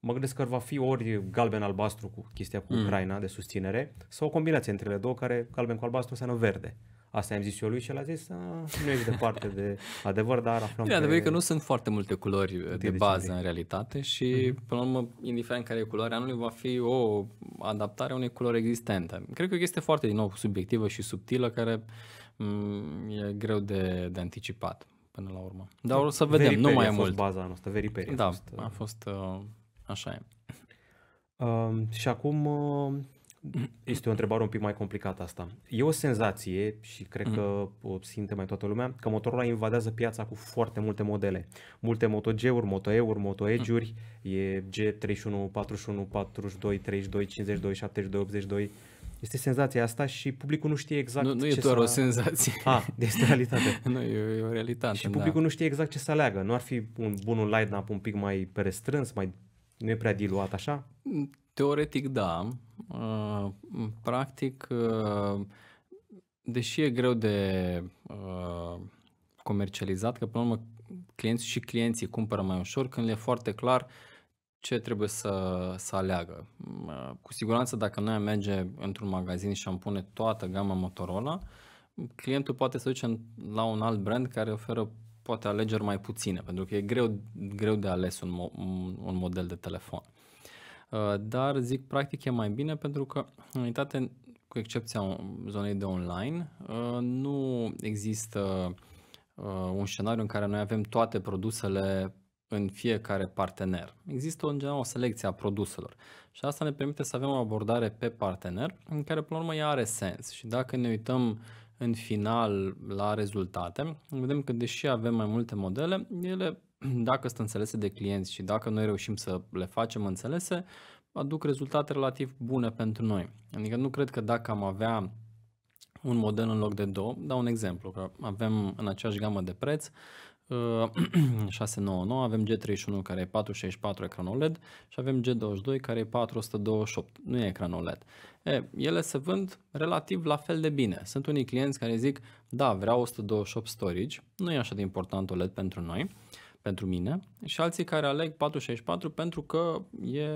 mă gândesc că va fi ori galben-albastru cu chestia cu mm. Ucraina mm. de susținere sau o combinație între ele două care galben cu albastru înseamnă verde. Asta am zis eu lui și el a zis, nu ești departe de adevăr, dar aflăm Bine, adevărul că nu sunt foarte multe culori de, de bază în realitate și, mm-hmm. până la urmă, indiferent care e culoarea anului, va fi o adaptare a unei culori existente. Cred că este foarte, din nou, subiectivă și subtilă, care m- mm, e greu de, de anticipat până la urmă. Dar o să vedem, nu mai e mult. baza noastră, Veriperi. Da, a fost, a uh, fost uh, Așa e. Uh, și acum uh, este o întrebare un pic mai complicată asta. E o senzație și cred uh. că o simte mai toată lumea că Motorola invadează piața cu foarte multe modele. Multe Moto G-uri, Moto E-uri, Moto Edge-uri, mm-hmm. e uri moto edge uri mm e g 31 41, 42, 32, 52, 72, 82. Este senzația asta și publicul nu știe exact Nu, nu ce e doar o senzație. A, ah, este realitate. nu, e, e o realitate, Și da. publicul da. nu știe exact ce să aleagă. Nu ar fi un bun un line-up un pic mai restrâns, mai nu e prea diluat așa? Teoretic da. Uh, practic, uh, deși e greu de uh, comercializat, că până la urmă clienții și clienții cumpără mai ușor când le e foarte clar ce trebuie să, să aleagă. Cu siguranță dacă noi merge într-un magazin și am pune toată gama Motorola, clientul poate să duce la un alt brand care oferă poate alegeri mai puține, pentru că e greu, greu de ales un, mo- un model de telefon. Uh, dar zic, practic e mai bine pentru că, în unitate, cu excepția zonei de online, uh, nu există uh, un scenariu în care noi avem toate produsele în fiecare partener. Există în general o selecție a produselor și asta ne permite să avem o abordare pe partener în care până la urmă ea are sens și dacă ne uităm în final la rezultate, vedem că deși avem mai multe modele, ele, dacă sunt înțelese de clienți și dacă noi reușim să le facem înțelese, aduc rezultate relativ bune pentru noi. Adică nu cred că dacă am avea un model în loc de două, dau un exemplu, că avem în aceeași gamă de preț 699, uh, avem G31 care e 464 ecran OLED și avem G22 care e 428, nu e ecran OLED. E, ele se vând relativ la fel de bine. Sunt unii clienți care zic, da, vreau 128 storage, nu e așa de important OLED pentru noi, pentru mine, și alții care aleg 464 pentru că e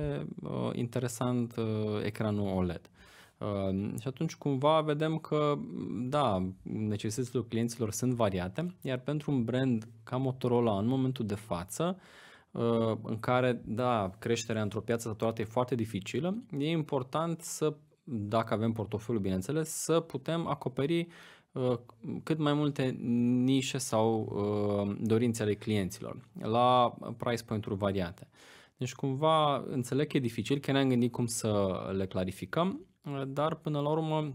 uh, interesant uh, ecranul OLED. Uh, și atunci cumva vedem că, da, necesitățile clienților sunt variate, iar pentru un brand ca Motorola în momentul de față, uh, în care, da, creșterea într-o piață saturată e foarte dificilă, e important să dacă avem portofoliu, bineînțeles, să putem acoperi uh, cât mai multe nișe sau uh, dorințe ale clienților la price point-uri variate. Deci cumva înțeleg că e dificil, că ne-am gândit cum să le clarificăm, uh, dar până la urmă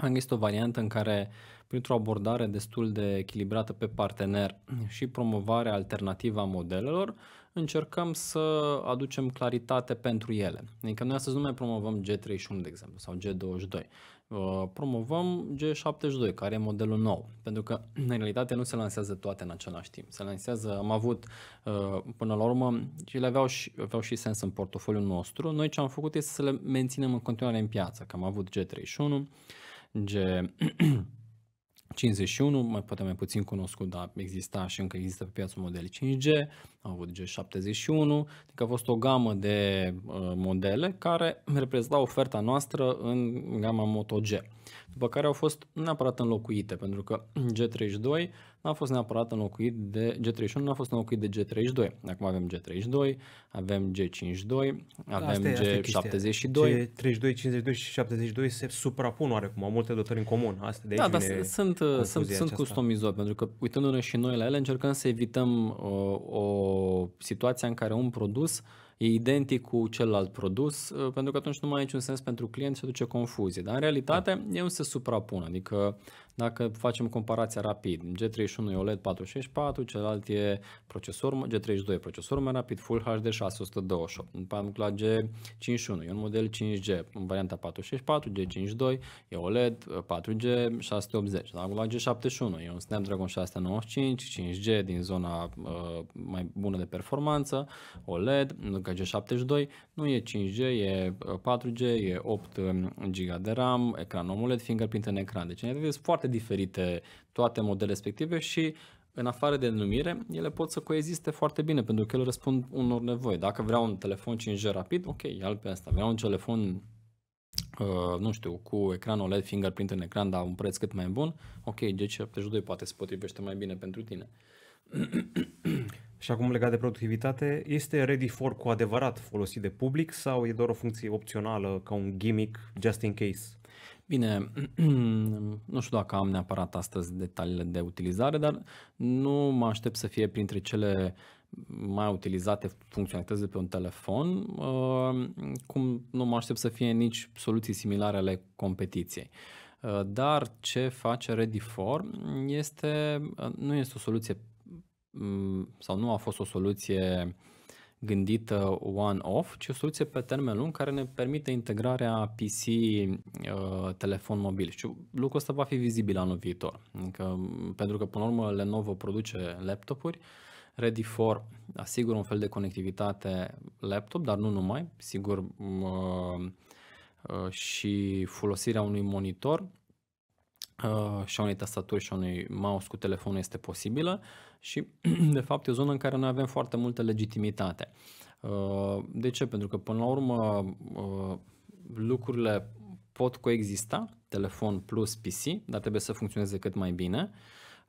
am găsit o variantă în care, printr-o abordare destul de echilibrată pe partener și promovarea alternativă a modelelor, încercăm să aducem claritate pentru ele. Adică noi astăzi nu mai promovăm G31, de exemplu, sau G22. Uh, promovăm G72, care e modelul nou, pentru că în realitate nu se lansează toate în același timp. Se lansează, am avut uh, până la urmă, ele aveau și, aveau și sens în portofoliul nostru. Noi ce am făcut este să le menținem în continuare în piață, că am avut G31, G51, mai poate mai puțin cunoscut, dar exista și încă există pe piață modele 5G, au avut G71, adică a fost o gamă de uh, modele care reprezentau oferta noastră în gama Moto G, după care au fost neapărat înlocuite, pentru că G32 n-a fost neapărat înlocuit de G31, n-a fost înlocuit de G32. Acum avem G32, avem G52, avem asta e, G72. G32, 52 și 72 se suprapun oarecum, au multe dotări în comun. Asta de da, dar sunt, sunt, sunt customizori, pentru că uitându-ne și noi la ele, încercăm să evităm uh, o, o situație în care un produs e identic cu celălalt produs, uh, pentru că atunci nu mai ai niciun sens pentru client și aduce confuzie. Dar în realitate da. eu se suprapun, adică dacă facem comparația rapid, G31 e OLED 464, celălalt e procesor, G32 e procesor mai rapid, Full HD 628. În la G51 e un model 5G în varianta 464, G52 e OLED 4G 680. Dacă la G71 e un Snapdragon 695, 5G din zona uh, mai bună de performanță, OLED, încă G72 nu e 5G, e 4G, uh, e 8 um, GB de RAM, ecran OLED, fingerprint în ecran. Deci ne foarte foarte diferite toate modele respective și în afară de numire, ele pot să coexiste foarte bine pentru că ele răspund unor nevoi. Dacă vreau un telefon 5G rapid, ok, ia pe asta. Vreau un telefon Uh, nu știu, cu ecran OLED, fingerprint în ecran, dar un preț cât mai bun, ok, G72 poate se potrivește mai bine pentru tine. Și acum legat de productivitate, este Ready for cu adevărat folosit de public sau e doar o funcție opțională ca un gimmick just in case? Bine, nu știu dacă am neapărat astăzi detaliile de utilizare, dar nu mă aștept să fie printre cele mai utilizate funcționalități de pe un telefon, uh, cum nu mă aștept să fie nici soluții similare ale competiției. Uh, dar ce face Ready4 este, uh, nu este o soluție mm, sau nu a fost o soluție uh, gândită one-off, ci o soluție pe termen lung care ne permite integrarea PC, uh, telefon mobil. Și lucrul ăsta va fi vizibil anul viitor. Adică, pentru că, până la urmă, Lenovo produce laptopuri, Ready for asigură un fel de conectivitate laptop, dar nu numai, sigur, uh, uh, și folosirea unui monitor și a unei tastaturi și a unui mouse cu telefonul este posibilă. Uh, și, de fapt, e o zonă în care noi avem foarte multă legitimitate. Uh, de ce? Pentru că, până la urmă, uh, lucrurile pot coexista, telefon plus PC, dar trebuie să funcționeze cât mai bine.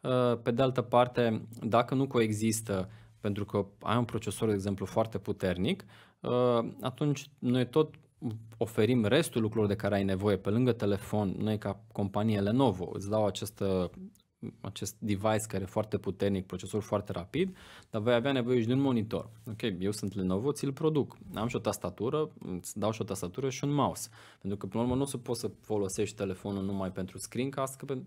Uh, pe de altă parte, dacă nu coexistă, pentru că ai un procesor, de exemplu, foarte puternic, atunci noi tot oferim restul lucrurilor de care ai nevoie pe lângă telefon, noi ca companie Lenovo îți dau această acest device care e foarte puternic, procesor foarte rapid, dar voi avea nevoie și de un monitor. Ok, eu sunt Lenovo, ți-l produc. Am și o tastatură, îți dau și o tastatură și un mouse. Pentru că, până la urmă, nu se poți să folosești telefonul numai pentru screencast, că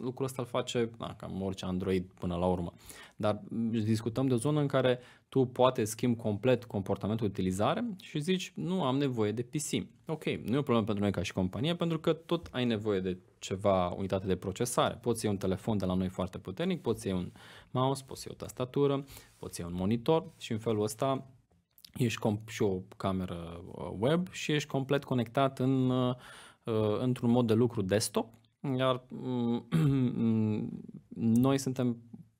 lucrul ăsta îl face na, cam orice Android până la urmă. Dar discutăm de o zonă în care tu poate schimbi complet comportamentul de utilizare și zici, nu am nevoie de PC. Ok, nu e o problemă pentru noi ca și companie, pentru că tot ai nevoie de ceva unitate de procesare. Poți iei un telefon de la noi foarte puternic, poți iei un mouse, poți iei o tastatură, poți iei un monitor și în felul ăsta ești comp- și o cameră uh, web și ești complet conectat în, uh, uh, într-un mod de lucru desktop, iar mm, noi suntem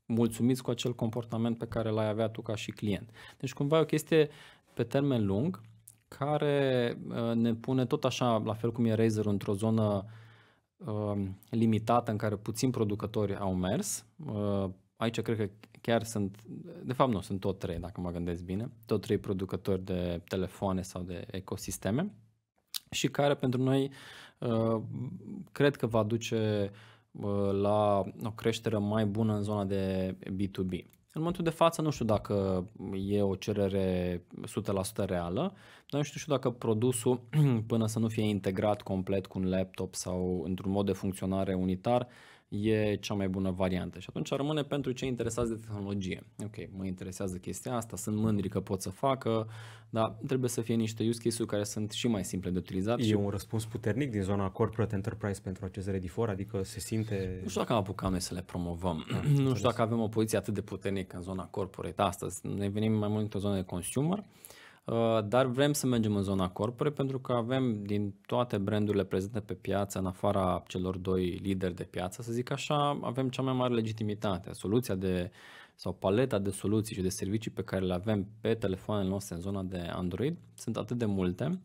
mulțumiți cu acel comportament pe care l-ai avea tu ca și client. Deci cumva e o chestie pe termen lung care ne pune tot așa, la fel cum e Razer, într-o zonă uh, uh, limitată în care puțin producători au mers. Uh, aici cred că chiar sunt, de fapt nu, sunt tot trei, dacă mă gândesc bine, tot trei producători de telefoane sau de ecosisteme și care pentru noi uh, cred că va duce uh, la o creștere mai bună în zona de B2B. În momentul de față nu știu dacă e o cerere 100% reală, dar nu știu, știu dacă produsul până să nu fie integrat complet cu un laptop sau într-un mod de funcționare unitar, e cea mai bună variantă. Și atunci rămâne pentru cei interesați de tehnologie. Ok, mă interesează chestia asta, sunt mândri că pot să facă, dar trebuie să fie niște use case-uri care sunt și mai simple de utilizat. E și... un răspuns puternic din zona corporate enterprise pentru acest for, adică se simte... Nu știu dacă am apucat noi să le promovăm. Da, nu știu dacă avem o poziție atât de puternică în zona corporate astăzi. Ne venim mai mult într-o zonă de consumer Uh, dar vrem să mergem în zona corpore pentru că avem din toate brandurile prezente pe piață, în afara celor doi lideri de piață, să zic așa, avem cea mai mare legitimitate. Soluția de sau paleta de soluții și de servicii pe care le avem pe telefoanele noastre în zona de Android sunt atât de multe,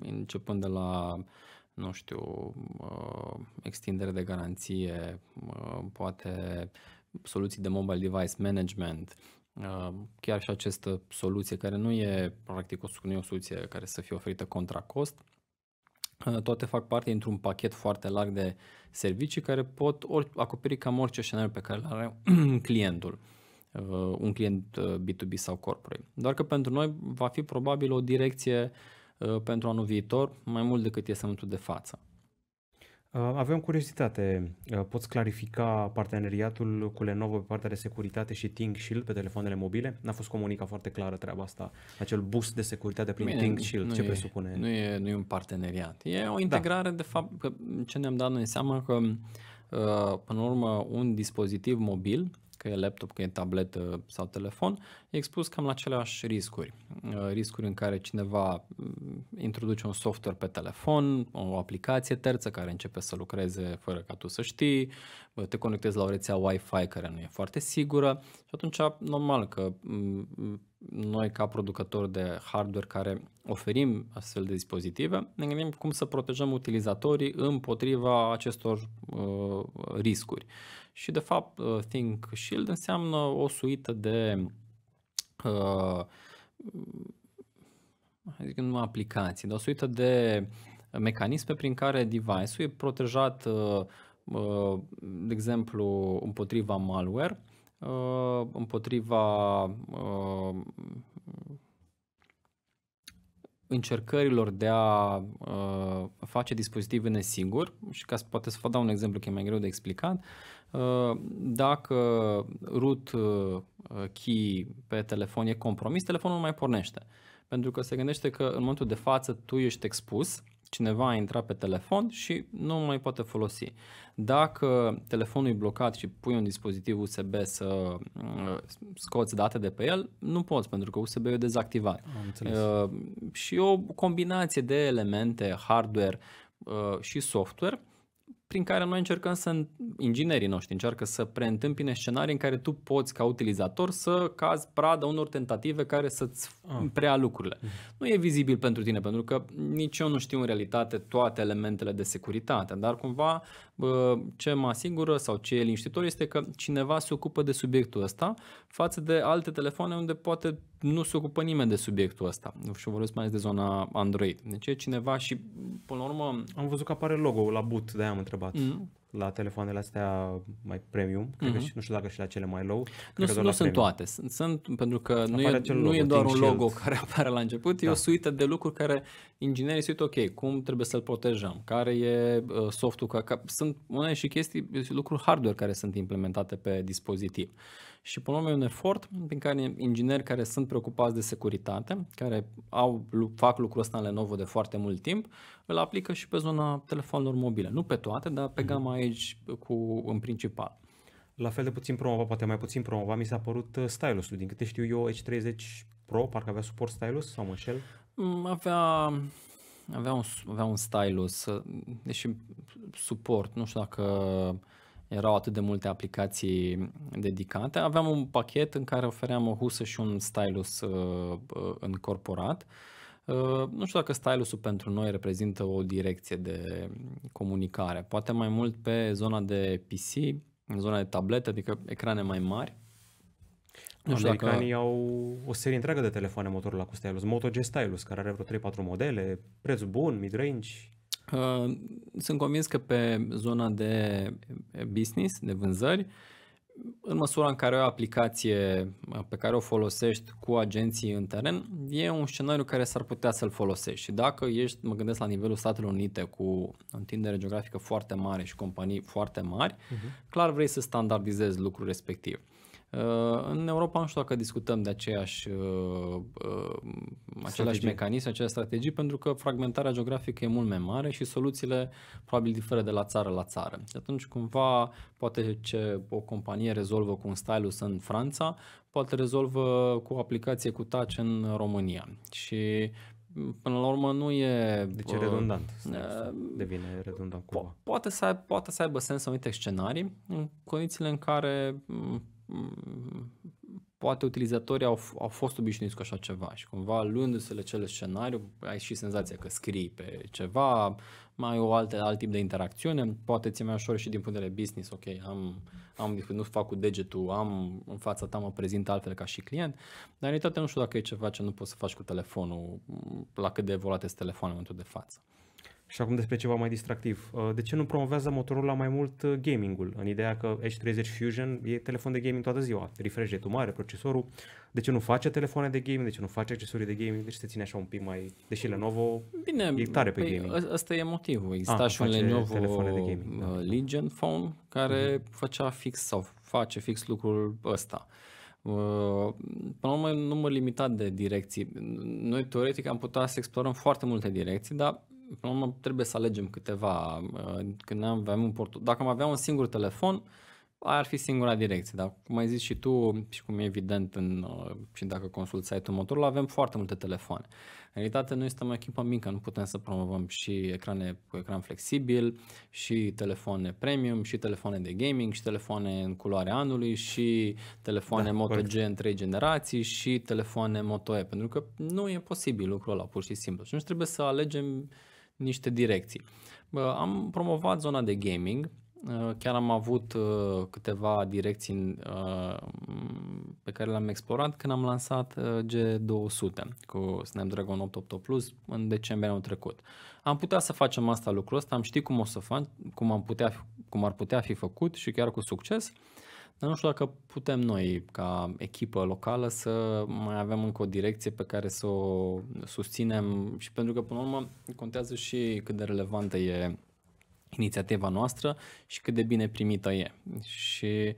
începând de la nu știu, uh, extindere de garanție, uh, poate soluții de mobile device management, chiar și această soluție care nu e practic o, nu e o soluție care să fie oferită contra cost, toate fac parte dintr-un pachet foarte larg de servicii care pot acoperi cam orice scenariu pe care îl are clientul, un client B2B sau corporate. Doar că pentru noi va fi probabil o direcție pentru anul viitor mai mult decât este momentul de față. Uh, aveam curiozitate. Uh, poți clarifica parteneriatul cu Lenovo pe partea de securitate și Think Shield pe telefoanele mobile? N-a fost comunicat foarte clară treaba asta, acel boost de securitate prin Bine, Think Shield. Ce e, presupune? Nu e, nu e un parteneriat. E o integrare, da. de fapt, că ce ne-am dat noi seama că, uh, până la urmă, un dispozitiv mobil că e laptop, că e tabletă sau telefon, e expus cam la aceleași riscuri. Uh, riscuri în care cineva mm, introduce un software pe telefon, o aplicație terță care începe să lucreze fără ca tu să știi, te conectezi la o rețea Wi-Fi care nu e foarte sigură și atunci normal că mm, noi ca producători de hardware care oferim astfel de dispozitive, ne gândim cum să protejăm utilizatorii împotriva acestor uh, riscuri și de fapt uh, Think Shield înseamnă o suită de uh, zic, nu aplicații, dar o suită de mecanisme prin care device-ul e protejat, uh, uh de exemplu, împotriva malware, uh, împotriva încercărilor de a face dispozitive nesigur și ca să poate să vă dau un exemplu că e mai greu de explicat, Uh, dacă root uh, key pe telefon e compromis, telefonul nu mai pornește. Pentru că se gândește că în momentul de față tu ești expus, cineva a intrat pe telefon și nu mai poate folosi. Dacă telefonul e blocat și pui un dispozitiv USB să uh, scoți date de pe el, nu poți pentru că USB e dezactivat. și o combinație de elemente hardware și software prin care noi încercăm să, inginerii noștri încearcă să preîntâmpine scenarii în care tu poți ca utilizator să cazi pradă unor tentative care să-ți ah. prea lucrurile. Mhm. Nu e vizibil pentru tine, pentru că nici eu nu știu în realitate toate elementele de securitate, dar cumva ce mă asigură sau ce e liniștitor este că cineva se ocupă de subiectul ăsta față de alte telefoane unde poate nu se ocupă nimeni de subiectul ăsta. Și vorbesc mai ales de zona Android. Deci e cineva și, până la urmă... Am văzut că apare logo la boot, de-aia am întrebat. Mm, la telefoanele astea mai premium, cred uh-huh. că mhm. și, nu știu dacă și la cele mai low. Nu, nu sunt premium. toate, sunt, sunt pentru că nu e, nu e doar un logo shield. care apare la început, da. e o suită de lucruri care inginerii se uită, ok, cum trebuie să-l protejăm, care e uh, softul, ca, ca, sunt unele și chestii, lucruri hardware care sunt implementate pe dispozitiv. Uh, și punem un efort prin care ingineri care sunt preocupați de securitate, care au, fac lucrul ăsta în Lenovo de foarte mult timp, îl aplică și pe zona telefonelor mobile. Nu pe toate, dar pe mhm. gama aici cu, în principal. La fel de puțin promovat, poate mai puțin promovat, mi s-a părut uh, stylusul. Din câte știu eu, H30 Pro parcă avea suport stylus sau mă înșel? Mm, avea avea un, avea un stylus, uh, deși suport, nu știu dacă erau atât de multe aplicații dedicate. Aveam un pachet în care ofeream o husă și un stylus uh, uh, încorporat. Uh, nu știu dacă stylusul pentru noi reprezintă o direcție de comunicare, poate mai mult pe zona de PC, în zona de tablete, adică ecrane mai mari. Nu știu dacă... au o serie întreagă de telefoane motorul la cu stylus, Moto G Stylus, care are vreo 3-4 modele, preț bun, mid-range, Uh, sunt convins că pe zona de business, de vânzări, în măsura în care o aplicație uh, pe care o folosești cu agenții în teren, e un scenariu care s-ar putea să-l folosești. Și dacă ești, mă gândesc la nivelul Statelor Unite cu întindere geografică foarte mare și companii foarte mari, uh-huh. clar vrei să standardizezi lucrul respectiv. Uh, Uh, în Europa nu știu dacă discutăm de aceeași, uh, uh, același mecanism, aceeași strategie, pentru că fragmentarea geografică e mult mai mare și soluțiile probabil diferă de la țară la țară. Și atunci cumva poate ce o companie rezolvă cu un stylus în Franța, poate rezolvă cu o aplicație cu touch în România. Și până la urmă nu e... Deci e redundant. Uh, devine redundant Po- poate, să, poate să aibă sens anumite scenarii în condițiile în care mm, poate utilizatorii au, au fost obișnuiți cu așa ceva și cumva luându-se cele scenariu, ai și senzația că scrii pe ceva, mai o altă, alt tip de interacțiune, poate ți mai ușor și din punct de vedere business, ok, am, am nu fac cu degetul, am în fața ta mă prezint altfel ca și client, dar în realitate nu știu dacă e ceva ce nu poți să faci cu telefonul, la cât de evoluate este telefonul în momentul de față. Și acum despre ceva mai distractiv. Uh, de ce nu promovează Motorola mai mult uh, gamingul În ideea că H30 Fusion e telefon de gaming toată ziua. Refresh rate mare, procesorul. De ce nu face telefoane de gaming? De ce nu face accesorii de gaming? Deci se ține așa un pic mai... Deși Lenovo Bine, e tare pe păi, gaming. Asta e motivul. Ah, Exista A, și un Lenovo de gaming, uh, da. Legion Phone care uh-huh. făcea fix sau face fix lucrul ăsta. Până la urmă, număr limitat de direcții. Noi, teoretic, am putea să explorăm foarte multe direcții, dar Până la urmă, trebuie să alegem câteva. Uh, când aveam un port. Dacă am avea un singur telefon, aia ar fi singura direcție, dar cum ai zis și tu și cum e evident în, uh, și dacă consulti site-ul motorul, avem foarte multe telefoane. În realitate noi suntem o echipă mică, nu putem să promovăm și ecrane cu ecran flexibil, și telefoane premium, și telefoane de gaming, și telefoane în culoare anului, și telefoane da, Moto G în trei generații, și telefoane Moto E, pentru că nu e posibil lucrul ăla pur și simplu. Și noi trebuie să alegem niște direcții. Am promovat zona de gaming, uh, chiar am avut uh, câteva direcții uh, pe care le-am explorat când am lansat G200 cu Snapdragon 888 Plus în decembrie anul trecut. Am putea să facem asta lucrul ăsta, am ști cum o să fac, cum, am putea, cum ar putea fi făcut și chiar cu succes, uh, dar nu știu dacă putem noi, ca echipă locală, să mai avem încă o direcție pe care să o susținem și pentru că, până la urmă, contează și cât de relevantă e inițiativa noastră și cât de bine primită e. Și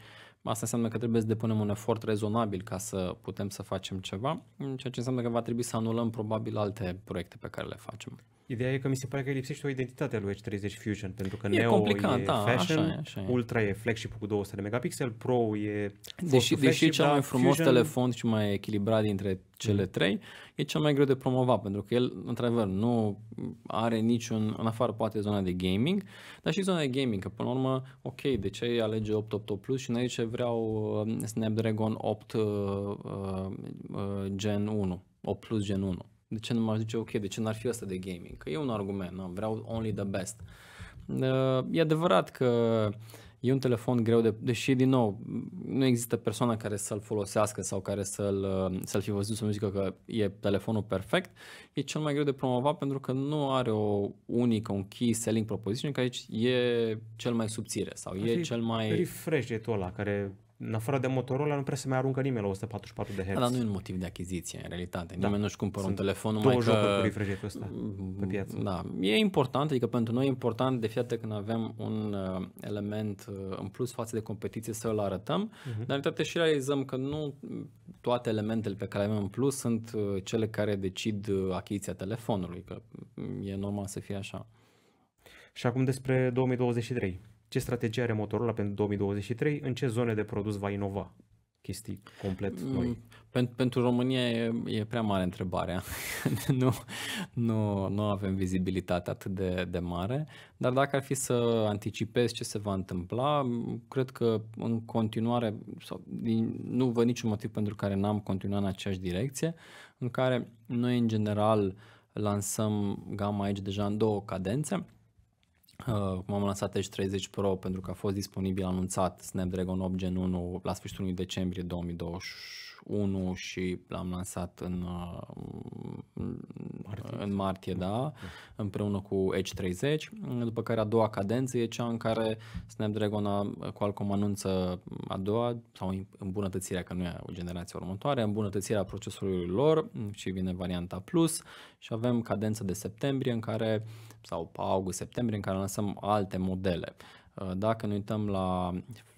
Asta înseamnă că trebuie să depunem un efort rezonabil ca să putem să facem ceva, ceea ce înseamnă că va trebui să anulăm probabil alte proiecte pe care le facem. Ideea e că mi se pare că lipsește o identitate a lui H30 Fusion, pentru că e Neo complicat, e da, fashion, așa e, așa e. Ultra e flagship cu 200 de megapixel, Pro e Deși, deși e cel mai frumos Fusion... telefon și mai echilibrat dintre cele mm. trei, e cel mai greu de promovat, pentru că el, într-adevăr, nu are niciun, în afară poate zona de gaming, dar și zona de gaming, că până la urmă, ok, de ce alege 8, 8, 8 Plus și noi ce vreau uh, Snapdragon 8 uh, uh, uh, Gen 1, 8 Plus Gen 1. De ce nu m-aș zice ok? De ce n-ar fi asta de gaming? Că e un argument, nu? vreau only the best. Uh, e adevărat că e un telefon greu de... Deși, din nou, nu există persoana care să-l folosească sau care să-l, uh, să-l fi văzut să nu zică că e telefonul perfect. E cel mai greu de promovat pentru că nu are o unică, un key selling proposition, că aici e cel mai subțire sau e cel mai... Refresh e tu ăla care în afară de Motorola nu prea se mai aruncă nimeni la 144 de Hz. dar nu e un motiv de achiziție, în realitate. Da. Nimeni nu-și cumpără Sunt un telefon numai două că... jocuri cu ăsta pe mm, piață. Da, e important, adică pentru noi e important de fiecare când avem un uh, element uh, în plus față de competiție să îl arătăm, uh-huh. dar în realitate și realizăm că nu toate elementele pe care le avem în plus sunt uh, cele care decid achiziția telefonului, că mm, e normal să fie așa. Și acum despre 2023 ce strategie are Motorola pentru 2023, în ce zone de produs va inova chestii complet mm, noi? Pentru, pentru România e, e prea mare întrebarea. nu, nu, nu avem vizibilitate atât de, de mare, dar dacă ar fi să anticipez ce se va întâmpla, cred că în continuare, sau, nu văd niciun motiv pentru care n-am continuat în aceeași direcție, în care noi în general lansăm gama aici deja în două cadențe Uh, m-am lansat Edge 30 Pro pentru că a fost disponibil anunțat Snapdragon 8 Gen 1 la sfârșitul lui decembrie 2020 1 și l-am lansat în uh, martie, în martie da, da. împreună cu h 30, după care a doua cadență e cea în care Snapdragon a, Qualcomm anunță a doua sau îmbunătățirea, că nu e o generație următoare, îmbunătățirea procesorului lor și vine varianta Plus și avem cadență de septembrie în care sau august-septembrie în care lansăm alte modele. Uh, dacă ne uităm la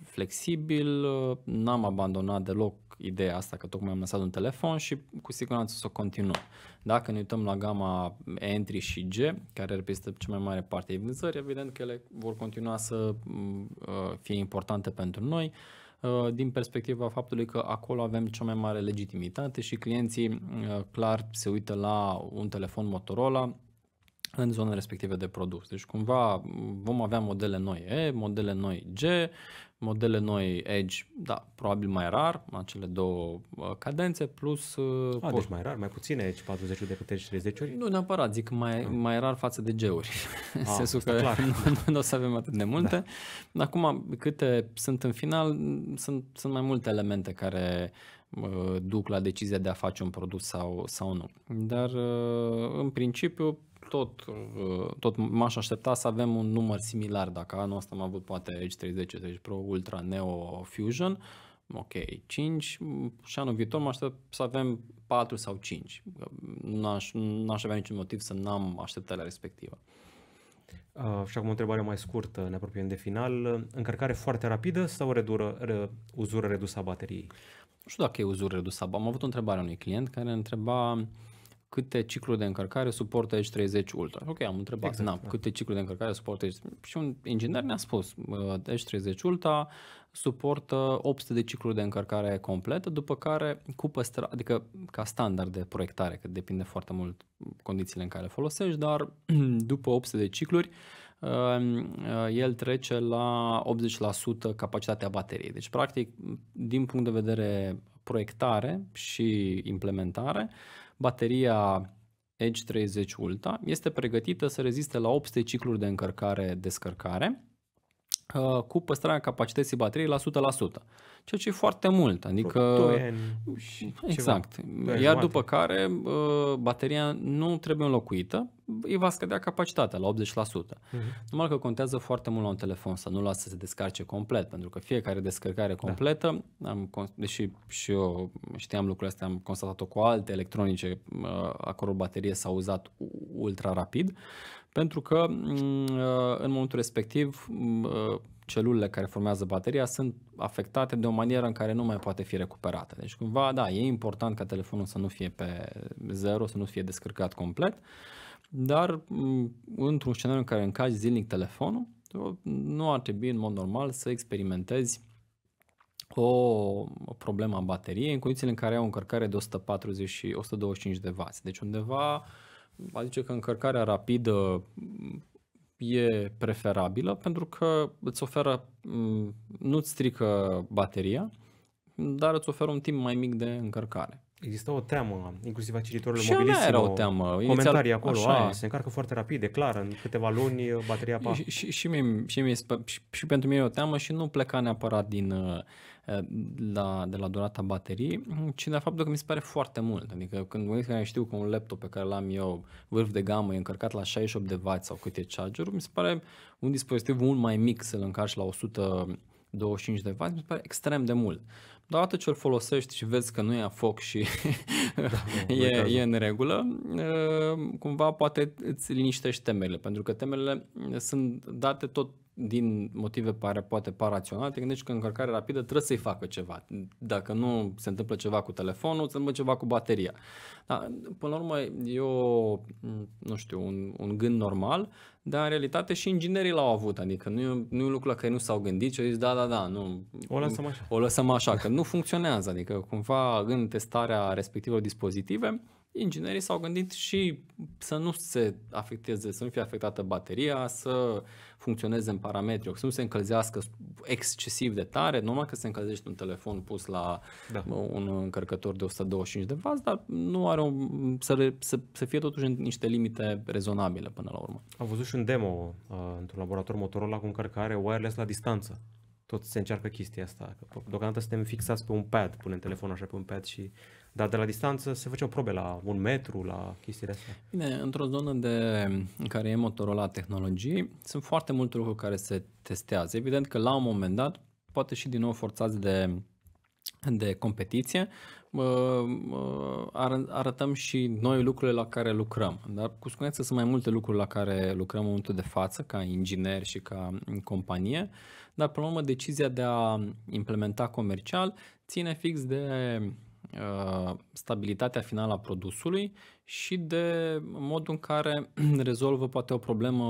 flexibil, uh, n-am abandonat deloc ideea asta că tocmai am lansat un telefon și cu siguranță o să continuăm. Dacă ne uităm la gama entry și G, care reprezintă cea mai mare parte din vânzări, evident că ele vor continua să mm, uh, fie importante pentru noi uh, din perspectiva faptului că acolo avem cea mai mare legitimitate și clienții mm, clar se uită la un telefon Motorola în zona respective de produs. Deci cumva mm, vom avea modele noi E, modele noi G, modele noi Edge, da, probabil mai rar, acele două uh, cadențe, plus... Uh, A, ah, deci mai rar, mai puține Edge 40 decât Edge 30 ori? Nu neapărat, zic mai, A. Ah. mai rar față de G-uri, în ah, sensul că clar. Nu, nu o să avem atât de da. multe. Da. Acum, câte sunt în final, sunt, sunt mai multe elemente care Uh, duc la decizia de a face un produs sau, sau nu. Dar uh, în principiu tot, uh, tot m-aș aștepta să avem un număr similar. Dacă anul ăsta am avut poate Edge 30, 30 Pro, Ultra, Neo, Fusion, ok, 5 și anul viitor mă aștept să avem 4 sau 5. N-aș, n-aș avea niciun motiv să n-am așteptarea respectivă. Uh, și acum o întrebare mai scurtă, ne apropiem de final. Încărcare foarte rapidă sau redură, re, uzură redusă a bateriei? Uh, nu știu dacă e uzur redus am avut o întrebare a unui client care întreba câte cicluri de încărcare suportă Edge 30 Ultra. Ok, am întrebat, exact, na, da. câte cicluri de încărcare suportă Edge Și un inginer ne-a spus, Edge 30 Ultra suportă 800 de cicluri de încărcare completă, după care cu păstra, adică ca standard de proiectare, că depinde foarte mult condițiile în care folosești, dar după 800 de cicluri Ehm, eh, el trece la 80% capacitatea bateriei. Deci, practic, din punct de vedere proiectare și implementare, bateria Edge 30 Ultra este pregătită să reziste la 800 cicluri de încărcare-descărcare Uh, cu păstrarea capacității bateriei la 100%, ceea ce e foarte mult. Adică, și exact. Ceva, Iar după care uh, bateria nu trebuie înlocuită, îi va scădea capacitatea la 80%. Uh-huh. Mhm. Numai că contează foarte mult la un telefon să nu lasă să se descarce complet, pentru că fiecare descărcare da. completă, da. am, deși și eu știam lucrurile astea, am constatat-o cu alte electronice, uh, acolo baterie s-a uzat ultra rapid, pentru că mm, uh, în momentul respectiv mm, uh, celulele care formează bateria sunt afectate de o manieră în care nu mai poate fi recuperată. Deci cumva, da, e important ca telefonul să nu fie pe zero, să nu fie descărcat complet, dar mm, într-un scenariu în care încași zilnic telefonul, nu ar trebui în mod normal să experimentezi o problemă a bateriei în condițiile în care au încărcare de 140 și 125 de W. Deci undeva Adică că încărcarea rapidă mm, e preferabilă pentru că îți oferă, mm, nu-ți strică bateria, dar îți oferă un timp mai mic de încărcare. Există o teamă, inclusiv a cititorilor și mobilisimo. Și era o teamă. Comentarii Inițial, acolo, a, se încarcă foarte rapid, e clar, în câteva luni uh, bateria pa. Și, și, și, mie, și, mie, și, și pentru mine e o teamă și nu pleca neapărat din, uh, uh, la, de la durata bateriei, ci de faptul că mi se pare foarte mult. Adică când mă că știu că un laptop pe care l-am eu, vârf de gamă, e încărcat la 68W sau cât e charger mi se pare un dispozitiv mult mai mic să-l încarci la 100 25 de W, mi se pare extrem de mult. Dar atât ce îl folosești și vezi că nu e a foc și da, e, e în regulă, cumva poate îți liniștești temele, pentru că temele sunt date tot din motive pare, poate par raționale, te gândești că încărcare rapidă trebuie să-i facă ceva. Dacă nu se întâmplă ceva cu telefonul, se întâmplă ceva cu bateria. Da, până la urmă, e o, nu știu, un, un gând normal, dar în realitate și inginerii l-au avut, adică nu e, nu e un lucru la care nu s-au gândit și au zis da, da, da, nu, o lăsăm așa, o lăsăm așa că nu funcționează, adică cumva în testarea respectivelor dispozitive, Inginerii s-au gândit și să nu se afecteze, să nu fie afectată bateria, să funcționeze în parametri, să nu se încălzească excesiv de tare, numai că se încălzește un telefon pus la da. un încărcător de 125W, dar nu are un, să, re, să, să fie totuși niște limite rezonabile până la urmă. Am văzut și un demo uh, într-un laborator Motorola cu încărcare wireless la distanță tot se încearcă chestia asta. deocamdată suntem fixați pe un pad, punem telefonul așa pe un pad și dar de la distanță se făceau probe la un metru, la chestiile astea. Bine, într-o zonă de, în care e Motorola tehnologii, sunt foarte multe lucruri care se testează. Evident că la un moment dat, poate și din nou forțați de, de competiție, arătăm și noi lucrurile la care lucrăm. Dar cu siguranță sunt mai multe lucruri la care lucrăm în momentul de față, ca inginer și ca companie, dar până la urmă decizia de a implementa comercial ține fix de Uh, stabilitatea finală a produsului și de modul în care rezolvă poate o problemă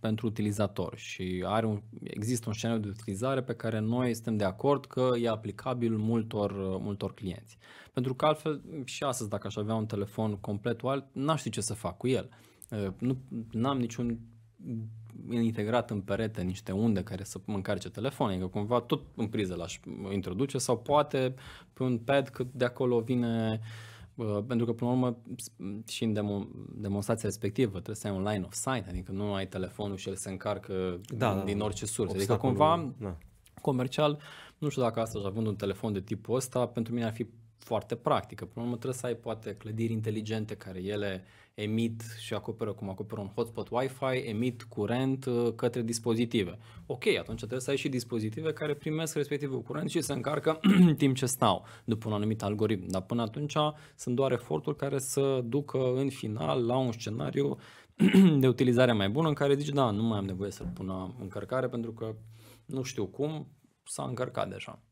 pentru utilizator și are un, există un scenariu de utilizare pe care noi suntem de acord că e aplicabil multor, multor clienți. Pentru că altfel și astăzi dacă aș avea un telefon complet alt, n-aș ști ce să fac cu el. Uh, nu am niciun integrat în perete niște unde care să mă încarce telefonul, adică cumva tot în priză l-aș introduce sau poate pe un pad că de acolo vine uh, pentru că, până la urmă, și în demo, demonstrația respectivă trebuie să ai un line of sight, adică nu ai telefonul și el se încarcă da, din da, da. orice sursă. Adică, cumva, da. comercial, nu știu dacă astăzi, având un telefon de tipul ăsta, pentru mine ar fi foarte practică. Până la urmă trebuie să ai poate clădiri inteligente care ele emit și acoperă cum acoperă un hotspot Wi-Fi, emit curent uh, către dispozitive. Ok, atunci trebuie să ai și dispozitive care primesc respectivul curent și se încarcă în timp ce stau după un anumit algoritm. Dar până atunci sunt doar eforturi care să ducă în final la un scenariu de utilizare mai bună în care zici da, nu mai am nevoie să-l pun la încărcare pentru că nu știu cum, s-a încărcat deja.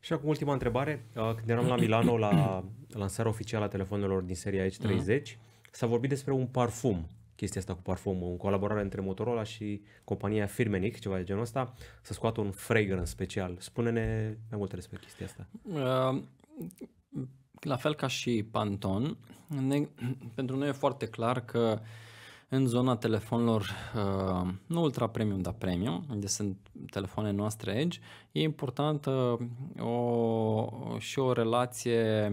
Și acum ultima întrebare. Uh, când eram la Milano la lansarea oficială a telefonelor din seria H30, uh-huh. s-a vorbit despre un parfum chestia asta cu parfumul, în colaborare între Motorola și compania Firmenich, ceva de genul ăsta, să scoată un fragrance special. Spune-ne mai multe despre chestia asta. Uh, la fel ca și Pantone, ne, pentru noi e foarte clar că uh, în zona telefonilor uh, nu ultra premium, dar premium, unde sunt telefoane noastre Edge, e importantă uh, o, și o relație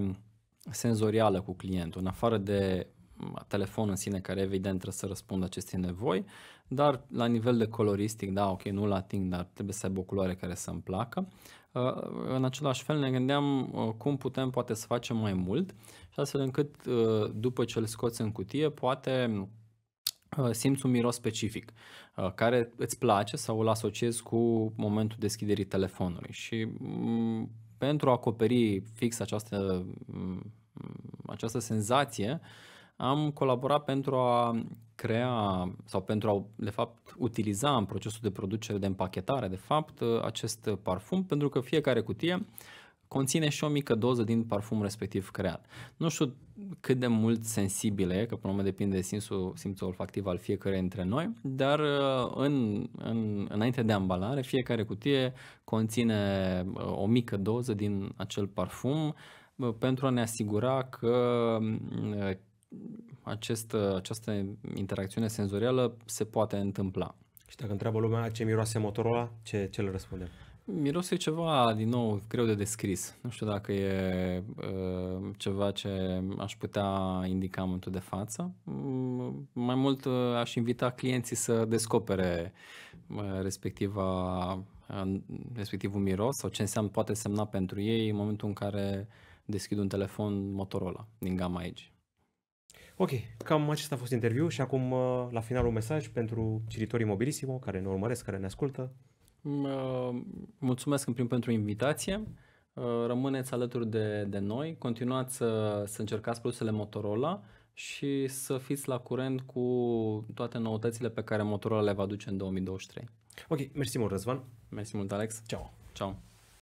senzorială cu clientul, în afară de mm, telefon în sine, care evident trebuie să răspundă acestei nevoi, dar la nivel de coloristic, da, ok, nu-l ating, dar trebuie să aibă o culoare care să-mi placă. Uh, în același fel ne gândeam uh, cum putem poate să facem mai mult și astfel încât uh, după ce îl scoți în cutie, poate Uh, simți un miros specific uh, care îți place sau îl asociezi cu momentul deschiderii telefonului și mm, pentru a acoperi fix această, mm, această senzație am colaborat pentru a crea sau pentru a, de fapt, utiliza în procesul de producere, de împachetare, de fapt, uh, acest parfum, pentru că fiecare cutie conține și o mică doză din parfumul respectiv creat. Nu știu cât de mult sensibile, că până la urmă depinde de simțul, simțul olfactiv al fiecare dintre noi, dar uh, în, în, înainte de ambalare, fiecare cutie conține uh, o mică doză din acel parfum uh, pentru a ne asigura că acest, această interacțiune senzorială se poate întâmpla. Și dacă întreabă lumea ce miroase Motorola, ce, ce le răspundem? e ceva, din nou, greu de descris. Nu știu dacă e uh, ceva ce aș putea indica în momentul de față. Mm, mai mult uh, aș invita clienții să descopere uh, ă, respectiva, uh, respectivul miros sau ce înseamnă, poate semna pentru ei în momentul în care deschid un telefon Motorola din gama aici. Ok, cam acesta a fost interviu și acum la final un mesaj pentru ciritorii Mobilissimo care ne urmăresc, care ne ascultă. Mm, uh, mulțumesc în primul pentru invitație. Uh, rămâneți alături de, de noi, continuați să, să încercați produsele Motorola și să fiți la curent cu toate noutățile pe care Motorola le va duce în 2023. Ok, mersi mult, Răzvan. Mersi mult, Alex. Ceau. Ciao.